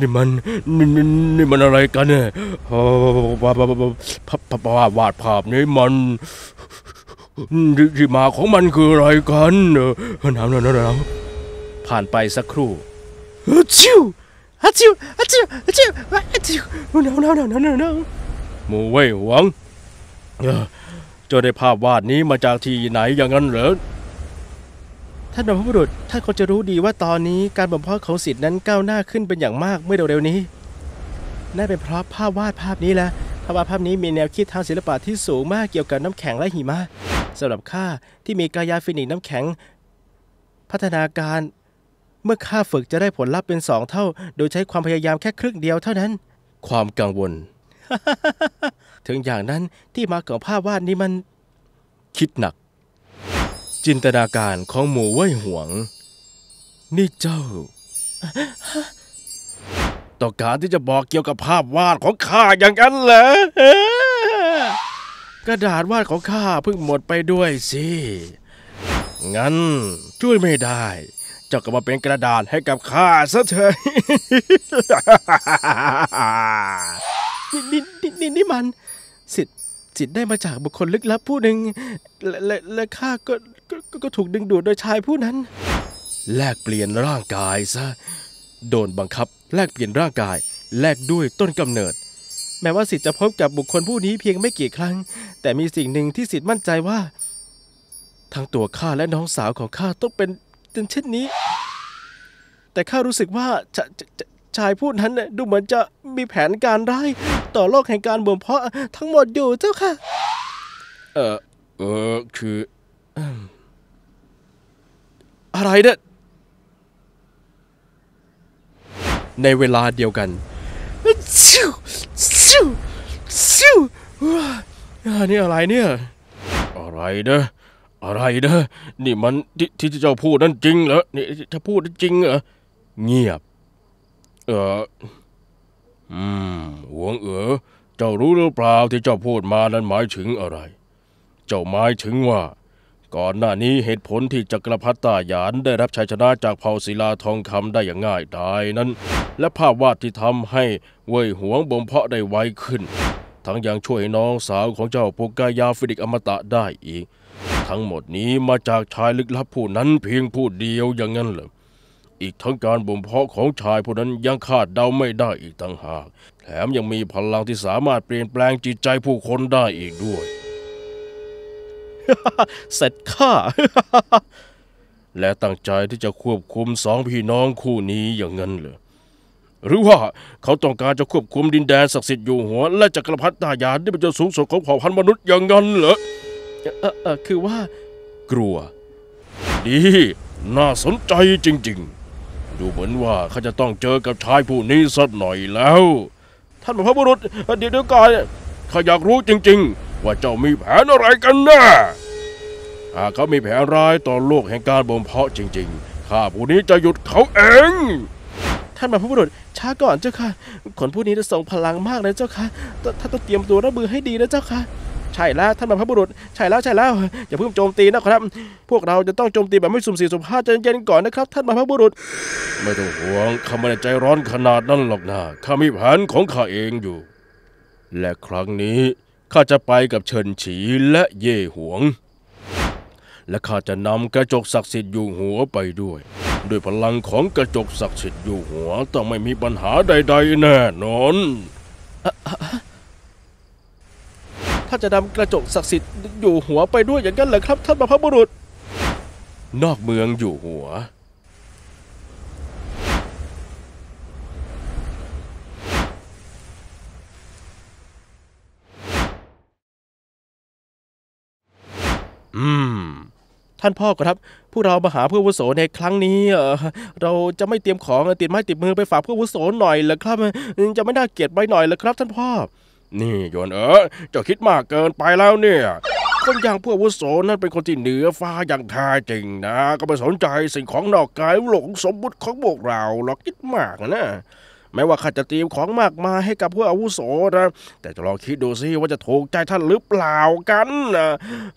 นี่มันนี่นี่มันอะไรกันเนี่ยภาพวาดภาพนี้มันที่มาของมันคืออะไรกันหนาวน้ำหนาวผ่านไปสักครู่ชิว achoo, achoo, achoo, achoo. Oh no no no no no no หมู่เว่ยหวังเจอได้ภาพวาดนี้มาจากที่ไหนอย่างนั้นเหรอท่านบรรพบุรุษท่านคงจะรู้ดีว่าตอนนี้ การบ่มเพาะของศิษย์นั้นก้าวหน้าขึ้นเป็นอย่างมากเมื่อเร็วๆนี้น่าเป็นเพราะภาพวาดภาพนี้แหละภาพวาดภาพนี้มีแนวคิดทางศิลปะที่สูงมากเกี่ยวกับน้ำแข็งและหิมะสำหรับข้าที่มีกายาฟินิกน้ำแข็ง พัฒนาการเมื่อข้าฝึกจะได้ผลลัพธ์เป็นสองเท่า โดยใช้ความพยายามแค่ครึ่งเดียวเท่านั้น ความกังวล ถึงอย่างนั้นที่มาของภาพวาดนี้มัน คิดหนัก จินตนาการของหมูไว่หหวง นี่เจ้าต้องการที่จะบอกเกี่ยวกับภาพวาดของข้าอย่างนั้นเหรอกระดาษวาดของข้าเพิ่งหมดไปด้วยสิ งั้น ช่วยไม่ได้จ้าก็มาเป็นกระดานให้กับข้าซะเถอะนี่นี่นี่นี่มันสิทธิ์สิทธิ์ได้มาจากบุคคลลึกลับผู้หนึ่งและและข้าก็ ก็ถูกดึงดูดโดยชายผู้นั้น แลกเปลี่ยนร่างกายซะ โดนบังคับ แลกเปลี่ยนร่างกาย แลกด้วยต้นกำเนิด แม้ว่าสิทธิ์จะพบกับบุคคลผู้นี้เพียงไม่กี่ครั้ง แต่มีสิ่งหนึ่งที่สิทธิ์มั่นใจว่า ทั้งตัวข้าและน้องสาวของข้าต้องเป็นเนเช่นนี้ แต่ข้ารู้สึกว่าชชายผู้นั้นดูเหมือนจะมีแผนการร้ายต่อโลกแห่งการบ่มเพาะทั้งหมดอยู่เจ้าค่ะ เออเออคือ อะไรเนี่ย ในเวลาเดียวกันซิวซิวซิวันนี้อะไรเนี่ย อะไรเนียอะไรนะนี่มันที่ที่เจ้าพูดนั่นจริงเหรอนี่ถ้าพูดจริงเหรอเงียบ เอออืมหวงเอ๋อเจ้ารู้หรือเปล่าที่เจ้าพูดมานั้นหมายถึงอะไร เจ้าหมายถึงว่า ก่อนหน้านี้เหตุผลที่จักรพรรดิตาหยานได้รับชัยชนะจากเผ่าศิลาทองคำได้อย่างง่ายดายนั้น และภาพวาดที่ทำให้เว่ยหวงบ่มเพาะได้ไวขึ้น ทั้งยังช่วยน้องสาวของเจ้าโปกายาฟิดิกอมตะได้อีกทั้งหมดนี้มาจากชายลึกลับผู้นั้นเพียงผู้เดียวอย่างนั้นเหรออีกทั้งการบ่มเพาะของชายผู้นั้นยังคาดเดาไม่ได้อีกต่างหากแถมยังมีพลังที่สามารถเปลี่ยนแปลงจิตใจผู้คนได้อีกด้วย เสร็จข้าและตั้งใจที่จะควบคุมสองพี่น้องคู่นี้อย่างนั้นเหรอ หรือว่าเขาต้องการจะควบคุมดินแดนศักดิ์สิทธิ์อยู่หัวและจักรพรรดิตายาได้เป็นจุดสูงสุดของเผ่าพันธุ์มนุษย์อย่างนั้นเหรอเออเออคือว่า กลัว ดี น่าสนใจจริง ๆ ดูเหมือนว่าเขาจะต้องเจอกับชายผู้นี้สักหน่อยแล้วท่านพระบุรุษเดี๋ยวเดี๋ยวก่อนข้าอยากรู้จริง ๆ ว่าเจ้ามีแผนอะไรกันนะ่ะหากเขามีแผนร้ายต่อโลกแห่งการบ่มเพาะจริง ๆข้าผู้นี้จะหยุดเขาเองท่านพระบุรุษช้าก่อนเจ้าค่ะคนผู้นี้จะส่งพลังมากนะเจ้าค่ะท่านต้องเตรียมตัวรับมือให้ดีนะเจ้าค่ะใช่แล้วท่านบรรพบุรุษ ใช่แล้วใช่แล้ว อย่าเพิ่งโจมตีนะครับ พวกเราจะต้องโจมตีแบบไม่สุ่มสี่สุ่มห้าใจเย็นก่อนนะครับท่านบรรพบุรุษไม่ต้องห่วงข้าไม่ได้ใจร้อนขนาดนั้นหรอกนะข้ามีแผนของข้าเองอยู่ และครั้งนี้ข้าจะไปกับเฉินฉีและเย่หวง และข้าจะนำกระจกศักดิ์สิทธิ์อยู่หัวไปด้วย ด้วยพลังของกระจกศักดิ์สิทธิ์อยู่หัวต้องไม่มีปัญหาใด ๆ แน่นอนท่านจะนำกระจกศักดิ์สิทธิ์อยู่หัวไปด้วยอย่างนั้นเหรอครับ ท่านบรรพบุรุษ นอกเมืองอยู่หัว อืม ท่านพ่อครับพวกเรามาหาผู้วุโสในครั้งนี้เออเราจะไม่เตรียมของติดไม้ติดมือไปฝากผู้วุโสหน่อยเหรอครับ จะไม่น่าเกลียดไปหน่อยเหรอครับท่านพ่อนี่โยนเออจะคิดมากเกินไปแล้วเนี่ย คนอย่างพวกวุโสนั้นเป็นคนที่เหนือฟ้าอย่างแท้จริงนะ ก็ไม่สนใจสิ่งของนอกกายหลงสมบุติของพวกเรา หรอกคิดมากนะแม้ว่าข้าจะเตรียมของมาก มายให้กับพวกอาวุโสนะ แต่จะลองคิดดูสิว่าจะถูกใจท่านหรือเปล่ากันนะ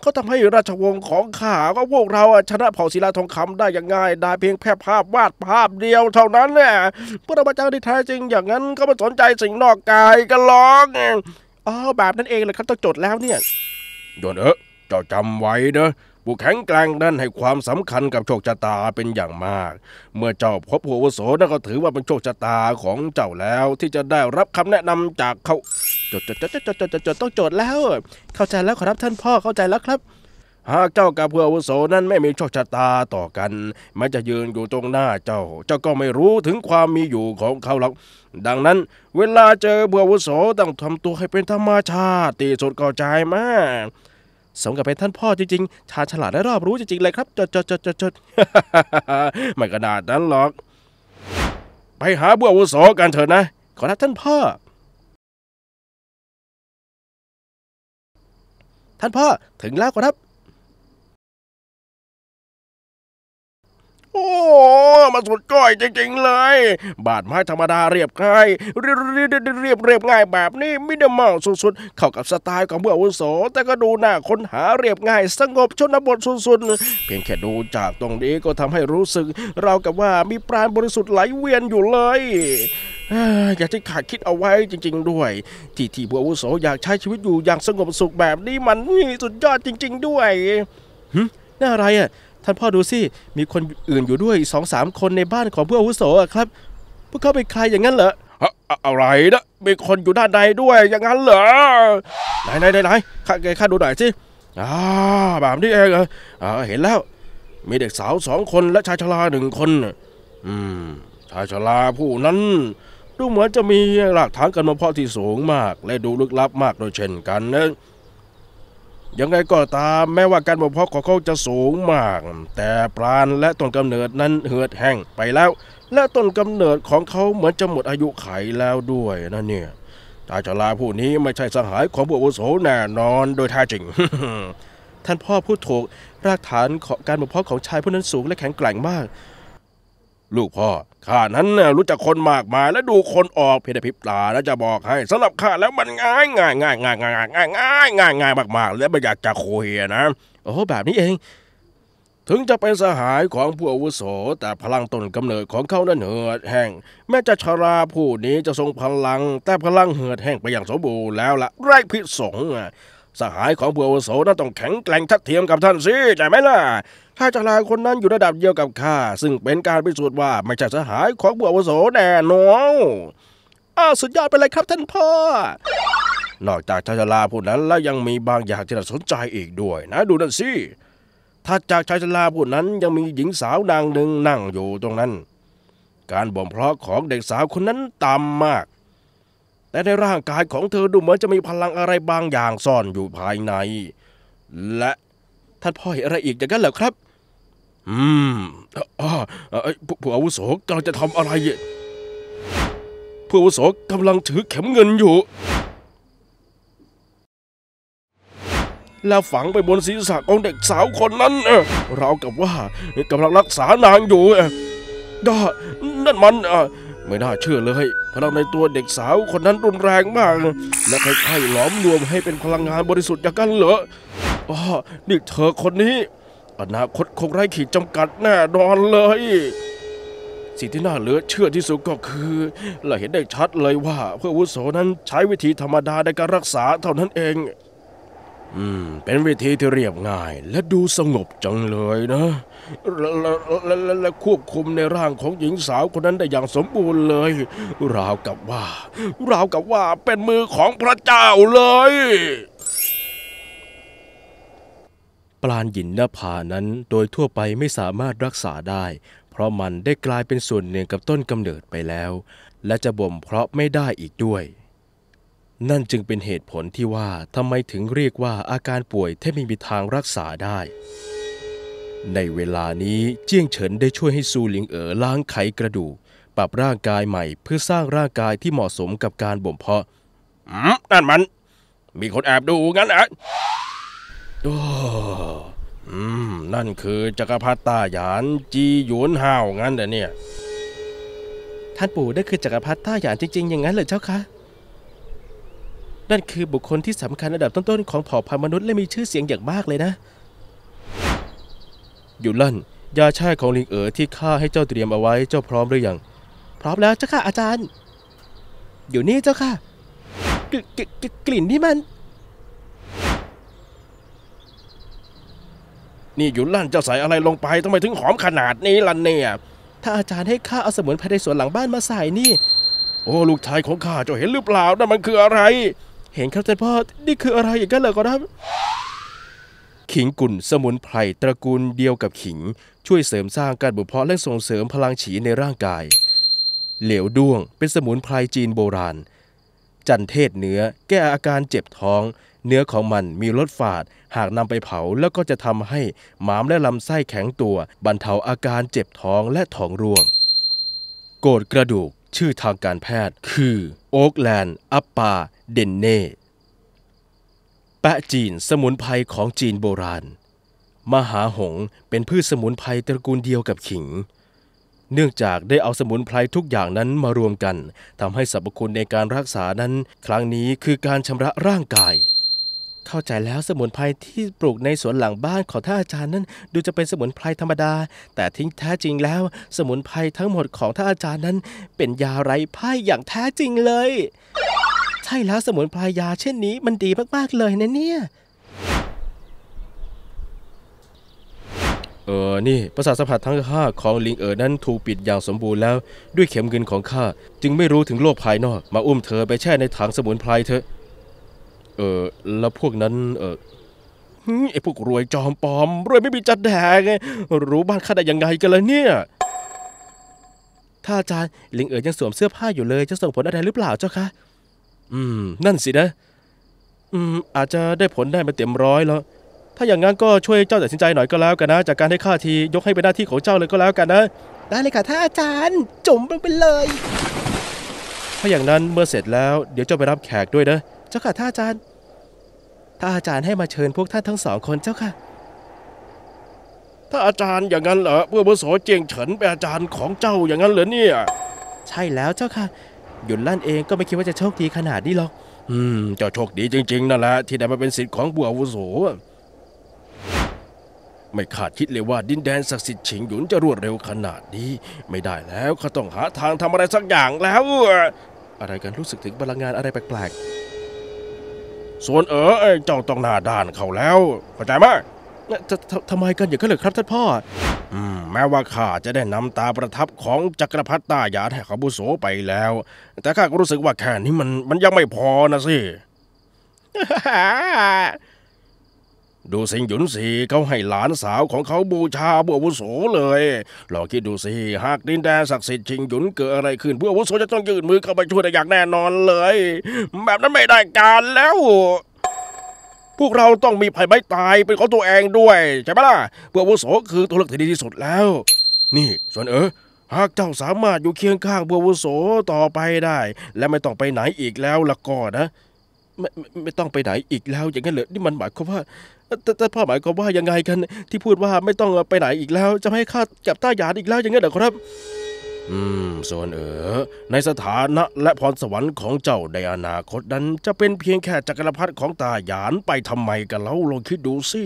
เขาทำให้ราชวงศ์ของข้าก็พวกเราชนะเผ่าศิลาทองคำได้อย่างง่ายได้เพียงแค่ภาพวาดภาพเดียวเท่านั้นแหละ พระราจาที่แท้จริง อย่างนั้นก็ไม่สนใจสิ่งนอกกายกันหรอกอ๋อแบบนั้นเองเลยครับต้องจดแล้วเนี่ยโยนเออจะจำไว้เนอะผู้แข็งแกร่งนั้นให้ความสำคัญกับโชคชะตาเป็นอย่างมาก เมื่อเจ้าพบหัววโสนั่นก็ถือว่าเป็นโชคชะตาของเจ้าแล้วที่จะได้รับคำแนะนำจากเขาจดจดจดจดจดจดจดต้องจดแล้ว เข้าใจแล้วครับท่านพ่อเข้าใจแล้วครับ หากเจ้ากับเพื่ออวุโสนั้นไม่มีโชคชะตาต่อกันแม้จะยืนอยู่ตรงหน้าเจ้า เจ้าก็ไม่รู้ถึงความมีอยู่ของเขาหรอกดังนั้น เวลาเจอเพื่ออวุโสต้องทำตัวให้เป็นธรรมชาติที่สุดเข้าใจมากสมกับเป็นท่านพ่อจริงๆ ชาญฉลาดและรอบรู้จริงๆ เลยครับ จดจดจดจดจดไม่กระดาษนั้นหรอก ไปหาบัวอุโสกันเถอะนะ ขอรับท่านพ่อ ท่านพ่อ ถึงแล้วครับโอ้มาสุดก้อยจริงๆเลย บาดไม้ธรรมดาเรียบง่ายเรียบเรียบเรียบง่ายแบบนี้มิเดมอลสุดๆ เข้ากับสไตล์ของเมื่อวุโส แต่ก็ดูหน้าค้นหาเรียบง่าย สงบชนบทสุดๆเพียงแค่ดูจากตรงนี้ก็ทำให้รู้สึกเรากับว่ามีปราณบริสุทธิ์ไหลเวียนอยู่เลยอยากที่ขาดคิดเอาไว้จริงๆ ด้วย ที่ที่บัววุโสอยากใช้ชีวิตอยู่อย่างสงบสุขแบบนี้มันสุดยอดจริงๆ ด้วยหึน่าอะไรอ่ะท่านพ่อดูสิ มีคนอื่นอยู่ด้วยสองสามคนในบ้านของผู้อาวุโสอะครับพวกเขาเป็นใครอย่างนั้นเหรออะอะไรนะมีคนอยู่ด้านในด้วยอย่างนั้นเหรอไหนไหนไหนไหนข้าข้าดูหน่อยสิอ่าแบบนี้เองเหรอเห็นแล้ว มีเด็กสาวสองคนและชายชราหนึ่งคน อืมชายชราผู้นั้นดูเหมือนจะมีหลักฐานกันมาเพาะที่สูงมาก และดูลึกลับมากโดยเช่นกันนะยังไงก็ตามแม้ว่าการบ่มเพาะของเขาจะสูงมาก แต่ปราณและต้นกำเนิดนั้นเหือดแห้งไปแล้ว และต้นกำเนิดของเขาเหมือนจะหมดอายุไขแล้วด้วยนะเนี่ยตาชลาผู้นี้ไม่ใช่สหายของบุโอโสแน่นอนโดยแท้จริง ท่านพ่อพูดถูกรากฐานของการบ่มเพาะของชายผู้นั้นสูงและแข็งแกร่งมากลูกพ่อข้านั้นรู้จักคนมากมาย และดูคนออกเพียงแต่พิบตาแล้วจะบอกให้ สำหรับข้าแล้วมันง่ายง่ายง่ายง่ายง่ายง่ายง่ายง่ายง่ายง่ายมากมากและไม่อยากจะโคเฮนะโอ้แบบนี้เองถึงจะเป็นสหายของผู้อาวุโสแต่พลังตนกำเนิดของเขานั้นเหือดแห้งแม้จะชราผู้นี้จะทรงพลัง แต่พลังเหือดแห้งไปอย่างสมบูรณ์แล้วละไร้พิษสงสหายของผัวโสนั้นต้องแข็งแกร่งทัดเทียมกับท่านสิใช่ไหมล่ะ ถ้าจลาคนนั้นอยู่ระดับเดียวกับข้าซึ่งเป็นการพิสูจน์ว่าไม่ใช่สหายของผัวโสแน่นอนอาสุดยอดไปเลยครับท่านพ่อนอกจากชายชลาผู้นั้นแล้วยังมีบางอย่างที่น่าสนใจอีกด้วย นะดูนั่นสิถ้าจากชายชลาผู้นั้นยังมีหญิงสาวนางหนึ่งนั่งอยู่ตรงนั้น การบ่มเพาะของเด็กสาวคนนั้นต่ำมากแต่ในร่างกายของเธอดูเหมือนจะมีพลังอะไรบางอย่างซ่อนอยู่ภายใน และท่านพ่อเห็นอะไรอีกอย่างนั้นเหรอครับ อืมออผู้อาวุโสกำลังจะทำอะไรผู้อาวุโสกำลังถือเข็มเงินอยู่ แล้วฝังไปบนศีรษะของเด็กสาวคนนั้น เรากับว่ากำลังรักษานางอยู่นั่นมันไม่น่าเชื่อเลยพลังในตัวเด็กสาวคนนั้นรุนแรงมาก และใครๆหลอมรวมให้เป็นพลังงานบริสุทธิ์อย่างกันเหรออ๋อนี่เธอคนนี้ อนาคตคงไร้ขีดจำกัดแน่นอนเลย สิ่งที่น่าเหลือเชื่อที่สุดก็คือเราเห็นได้ชัดเลยว่า เพื่อวุโสนั้นใช้วิธีธรรมดาในการรักษาเท่านั้นเอง อืม เป็นวิธีที่เรียบง่าย และดูสงบจังเลยนะและควบคุมในร่างของหญิงสาวคนนั้นได้อย่างสมบูรณ์เลยราวกับว่าราวกับว่าเป็นมือของพระเจ้าเลย ปลานหยินหน้าผานั้นโดยทั่วไปไม่สามารถรักษาได้ เพราะมันได้กลายเป็นส่วนหนึ่งกับต้นกำเนิดไปแล้ว และจะบ่มเพราะไม่ได้อีกด้วย นั่นจึงเป็นเหตุผลที่ว่าทำไมถึงเรียกว่าอาการป่วยที่ไม่มีทางรักษาได้ในเวลานี้เจียงเฉินได้ช่วยให้ซูหลิงเอ๋อล้างไขกระดูกปรับร่างกายใหม่เพื่อสร้างร่างกายที่เหมาะสมกับการบ่มเพาะอืมนั่นมัน มีคนแอบดูงั้นเหรอโอ้อืมนั่นคือจักรพรรดิตาหยานจีหยวนห้าวงั้นเหรอเนี่ยท่านปู่นั่นคือจักรพรรดิตาหยานจริง ๆ อย่างนั้นเหรอเจ้าคะนั่นคือบุคคลที่สำคัญระดับต้นๆของเผ่าพันธุ์มนุษย์และมีชื่อเสียงอย่างมากเลยนะอยู่ลั่นยาแช่ของลิงเอ๋อที่ข้าให้เจ้าเตรียมเอาไว้เจ้าพร้อมหรือยัง พร้อมแล้วเจ้าค่ะอาจารย์ อยู่นี่เจ้าค่ะกลิ่นนี่มัน นี่อยู่ลั่นเจ้าใส่อะไรลงไปทำไมถึงหอมขนาดนี้ล่ะเนี่ยถ้าอาจารย์ให้ข้าเอาสมุนไพรในสวนหลังบ้านมาใส่นี่ โอ้ลูกชายของข้าจะเห็นหรือเปล่านั่นมันคืออะไร เห็นครับท่านพ่อนี่คืออะไรอย่างนั้นเหรอครับขิงกุ่นสมุนไพรตระกูลเดียวกับขิง ช่วยเสริมสร้างการบุเพาะและส่งเสริมพลังฉีในร่างกาย เหลวด้วงเป็นสมุนไพรจีนโบราณ จันเทศเนื้อแก้อาการเจ็บท้อง เนื้อของมันมีรสฝาด หากนำไปเผาแล้วก็จะทำให้หมามและลำไส้แข็งตัวบรรเทาอาการเจ็บท้องและท้องร่วง โกดกระดูกชื่อทางการแพทย์คือโอ๊กแลนด์อัปปาเดนเน่แปะจีนสมุนไพรของจีนโบราณ มหาหงเป็นพืชสมุนไพรตระกูลเดียวกับขิง เนื่องจากได้เอาสมุนไพรทุกอย่างนั้นมารวมกันทำให้สรรพคุณในการรักษานั้น ครั้งนี้คือการชำระร่างกาย เข้าใจแล้วสมุนไพรที่ปลูกในสวนหลังบ้านของท่านอาจารย์นั้นดูจะเป็นสมุนไพรธรรมดา แต่ทิ้งแท้จริงแล้วสมุนไพรทั้งหมดของท่านอาจารย์นั้นเป็นยาไร้พ่ายอย่างแท้จริงเลยช่แล้วสมุนไพรยาเช่นนี้มันดีมาก ๆ เลยนะเนี่ย เออนี่ ประสาทสัมผัสทั้งห้าของลิงเอ๋อนั้นถูกปิดอย่างสมบูรณ์แล้ว ด้วยเข็มเงินของข้าจึงไม่รู้ถึงโลกภายนอก มาอุ้มเธอไปแช่ในถังสมุนไพรเถอะเออแล้วพวกนั้นเออไอ้พวกรวยจอมปลอม รวยไม่มีจัดแดงรู้บ้านข้าได้ยังไงกันล่ะเนี่ยถ้าอาจารย์ลิงเอ๋ยยังสวมเสื้อผ้าอยู่เลยจะส่งผลอะไรหรือเปล่าเจ้าคะอืมนั่นสิ นะ อืมอาจจะได้ผลได้มาเต็มร้อยแล้ว ถ้าอย่างนั้นก็ช่วยเจ้าตัดสินใจหน่อยก็แล้วกันนะ จากการให้ข้าทียกให้เป็นหน้าที่ของเจ้าเลยก็แล้วกันนะ ได้เลยค่ะท่านอาจารย์จมลงไปเลย ถ้าอย่างนั้นเมื่อเสร็จแล้ว เดี๋ยวเจ้าไปรับแขกด้วยนะ เจ้าค่ะท่านอาจารย์ท่านอาจารย์ให้มาเชิญพวกท่านทั้งสองคนเจ้าค่ะ ถ้าอาจารย์อย่างนั้นเหรอเพื่อบุโสเจียงเฉินเป็นอาจารย์ของเจ้าอย่างนั้นเหรอเนี่ย ใช่แล้วเจ้าค่ะหยุนลั่นเองก็ไม่คิดว่าจะโชคดีขนาดนี้หรอก อืม เจ้าโชคดีจริงๆ นั่นแหละที่ได้มาเป็นสิทธิ์ของบัวอาวุโสไม่คาดคิดเลยว่าดินแดนศักดิ์สิทธิ์ฉิงหยุนจะรวดเร็วขนาดนี้ ไม่ได้แล้วข้าต้องหาทางทำอะไรสักอย่างแล้ว อะไรกันรู้สึกถึงพลังงานอะไรแปลกๆส่วนเออเจ้าต้องหน้าด้านเขาแล้วเข้าใจไหมทำไมกันอย่างนั้นเลยครับท่านพ่อแม้ว่าข้าจะได้นำตาประทับของจักรพรรดิตาหยาแห่ขบุโสไปแล้ว แต่ข้าก็รู้สึกว่าแค่นี้มันมันยังไม่พอนะสิ ดูสิงหยุนสีเขาให้หลานสาวของเขาบูชาบัววุโสเลย ลองคิดดูสิหากดินแดนศักดิ์สิทธิ์ชิงหยุนเกิดอะไรขึ้นบัววุโสจะต้องยื่นมือเข้าไปช่วยได้อย่างแน่นอนเลย แบบนั้นไม่ได้การแล้วพวกเราต้องมีภัยไม่ตาย เป็นของตัวเองด้วย ใช่ไหมล่ะเพื่อวุโสคือตัวเลือกที่ดีที่สุดแล้ว นี่ส่วนเออหากเจ้าสามารถอยู่เคียงข้างเัววุโส ต่อไปได้ และไม่ต้องไปไหนอีกแล้วละก็นะไม่ไม่ต้องไปไหนอีกแล้วอย่างนั้นเหรอ นี่มันหมายความว่าแต่แต่พ่อหมายความว่ายังไงกัน ที่พูดว่าไม่ต้องไปไหนอีกแล้ว จะให้ข้ากับต้าหยาดอีกแล้วอย่างนั้นเหรอครับอืม ส่วนเออในสถานะและพรสวรรค์ของเจ้าในอนาคตนั้นจะเป็นเพียงแค่จักรพรรดิของตาหยานไปทำไมกันเล่าลองคิดดูสิ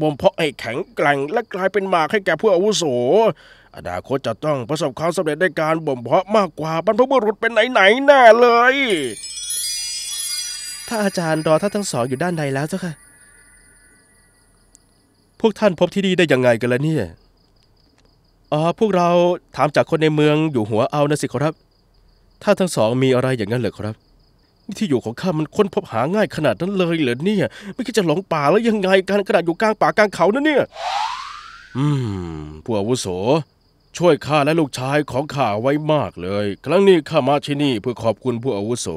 บ่มเพาะไอ้แข็งแกร่งและกลายเป็นหมากให้แก่ผู้อาวุโส อนาคตจะต้องประสบความสำเร็จในการบ่มเพาะมากกว่าบรรพบุรุษเป็นไหน ๆ แน่เลย ถ้าอาจารย์ รอท่านทั้งสองอยู่ด้านในแล้วเจ้าค่ะพวกท่านพบที่นี่ได้ยังไงกันล่ะเนี่ยเออพวกเราถามจากคนในเมืองอยู่หัวเอานะสิครับ ถ้าทั้งสองมีอะไรอย่างนั้นเหรอครับที่อยู่ของข้ามันค้นพบหาง่ายขนาดนั้นเลยเหรอเนี่ย ไม่คิดจะหลงป่าแล้วยังไงการขนาดอยู่กลางป่ากลางเขาน่ะเนี่ย อืมผู้อาวุโส ช่วยข้าและลูกชายของข้าไว้มากเลย ครั้งนี้ข้ามาที่นี่เพื่อขอบคุณผู้อาวุโส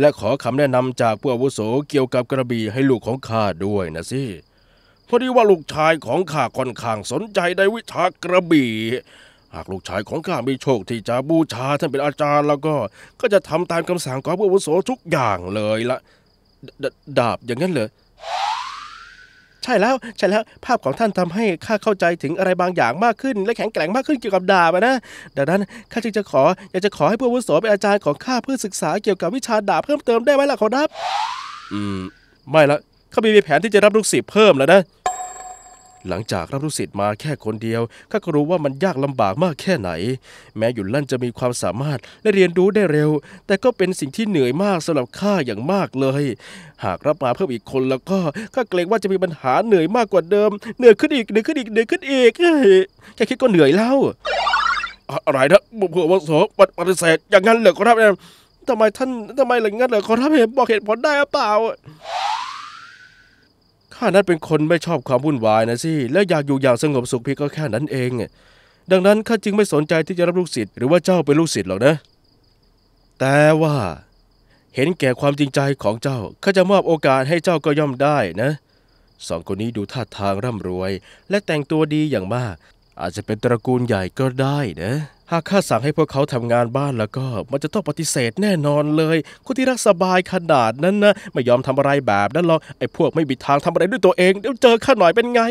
และขอคำแนะนำจากผู้อาวุโส เกี่ยวกับกระบี่ให้ลูกของข้าด้วยนะสิพอดีว่าลูกชายของข้าค่อนข้างสนใจในวิชากระบี่ หากลูกชายของข้ามีโชคที่จะบูชาท่านเป็นอาจารย์ แล้วก็ก็จะทำตามคำสั่งของผู้อุวุโสทุกอย่างเลยละดดาบอย่างนั้นเลยใช่แล้วใช่แล้วภาพของท่านทำให้ข้าเข้าใจถึงอะไรบางอย่างมากขึ้น และแข็งแกร่งมากขึ้นเกี่ยวกับดาบนะ ดังนั้นข้าจึงจะขออยากจะขอให้ผู้วุโสเป็นอาจารย์ ของข้าเพื่อศึกษาเกี่ยวกับวิชาดาบเพิ่มเติมได้ไหมล่ะขอรับ อืมไม่ละข้าไม่มีแผนที่จะรับลูกศิษย์เพิ่มแล้วนะ หลังจากรับลูกศิษย์มาแค่คนเดียวข้าก็รู้ว่ามันยากลำบากมากแค่ไหน แม้หยุนลั่นจะมีความสามารถและเรียนรู้ได้เร็ว แต่ก็เป็นสิ่งที่เหนื่อยมากสำหรับข้าอย่างมากเลย หากรับมาเพิ่มอีกคนแล้วก็ข้าเกรงว่าจะมีปัญหาเหนื่อยมากกว่าเดิม เหนื่อยขึ้นอีก เหนื่อยขึ้นอีก เหนื่อยขึ้นอีก แค่คิดก็เหนื่อยแล้ว อะไรนะบุพเพวุโสปฏิเสธอย่างนั้นเหรอครับทำไมท่านทำไมย่างงั้นเหรอขรับเหตุบอกเหตุผลได้หรือเปล่าข้านั้นเป็นคนไม่ชอบความวุ่นวายนะสิและอยากอยู่อย่างสงบสุขเพียงก็แค่นั้นเองดังนั้นข้าจึงไม่สนใจที่จะรับลูกศิษย์หรือว่าเจ้าเป็นลูกศิษย์หรอกนะ แต่ว่า เห็นแก่ความจริงใจของเจ้าข้าจะมอบโอกาสให้เจ้าก็ย่อมได้นะ สองคนนี้ดูท่าทางร่ำรวย และแต่งตัวดีอย่างมาก อาจจะเป็นตระกูลใหญ่ก็ได้นะากข้าสั่งให้พวกเขาทำงานบ้านแล้วก็มันจะต้องปฏิเสธแน่นอนเลยคนที่รักสบายขนาดนั้นนะไม่ยอมทำอะไรแบบนั้นหรอกไอ้พวกไม่มีทางทำอะไรด้วยตัวเองเดี๋ยวเจอข้าหน่อยเป็นไง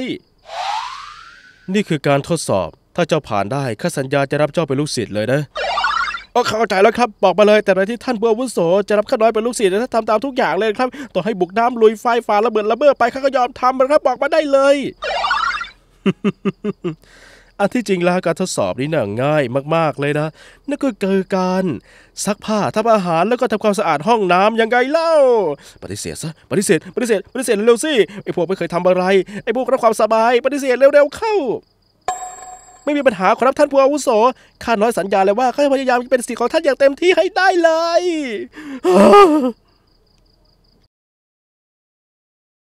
นี่คือการทดสอบ ถ้าเจ้าผ่านได้ข้าสัญญาจะรับเจ้าเป็นลูกศิษย์เลยนะโอเข้าใจแล้วครับบอกมาเลย แต่ในที่ท่านเบื่อวุโส จะรับข้าน้อยเป็นลูกศิษย์ถ้าทำตามทุกอย่างเลยครับต่อให้บุกน้ำลุยไฟฟ้าระเบิดระเบ้อไปข้าก็ยอมทำนะครับบอกมาได้เลยอันที่จริงแล้วการทดสอบนี้น่งง่ายมากๆเลยนะ นั่นก็คือการซักผ้าทำอาหารแล้วก็ทำความสะอาดห้องน้ำยังไงเล่า ปฏิเสธซะปฏิเสธปฏิเสธปฏิเสธเร็วสิ ไอ้พวกไม่เคยทำอะไร ไอ้พวกรับความสบาย ปฏิเสธเร็วๆ เข้า ไม่มีปัญหาขอรับท่านผู้อาวุโสข้าน้อยสัญญาเลยว่าข้าจะพยายามเป็นสิทธิของท่านอย่างเต็มที่ให้ได้เลย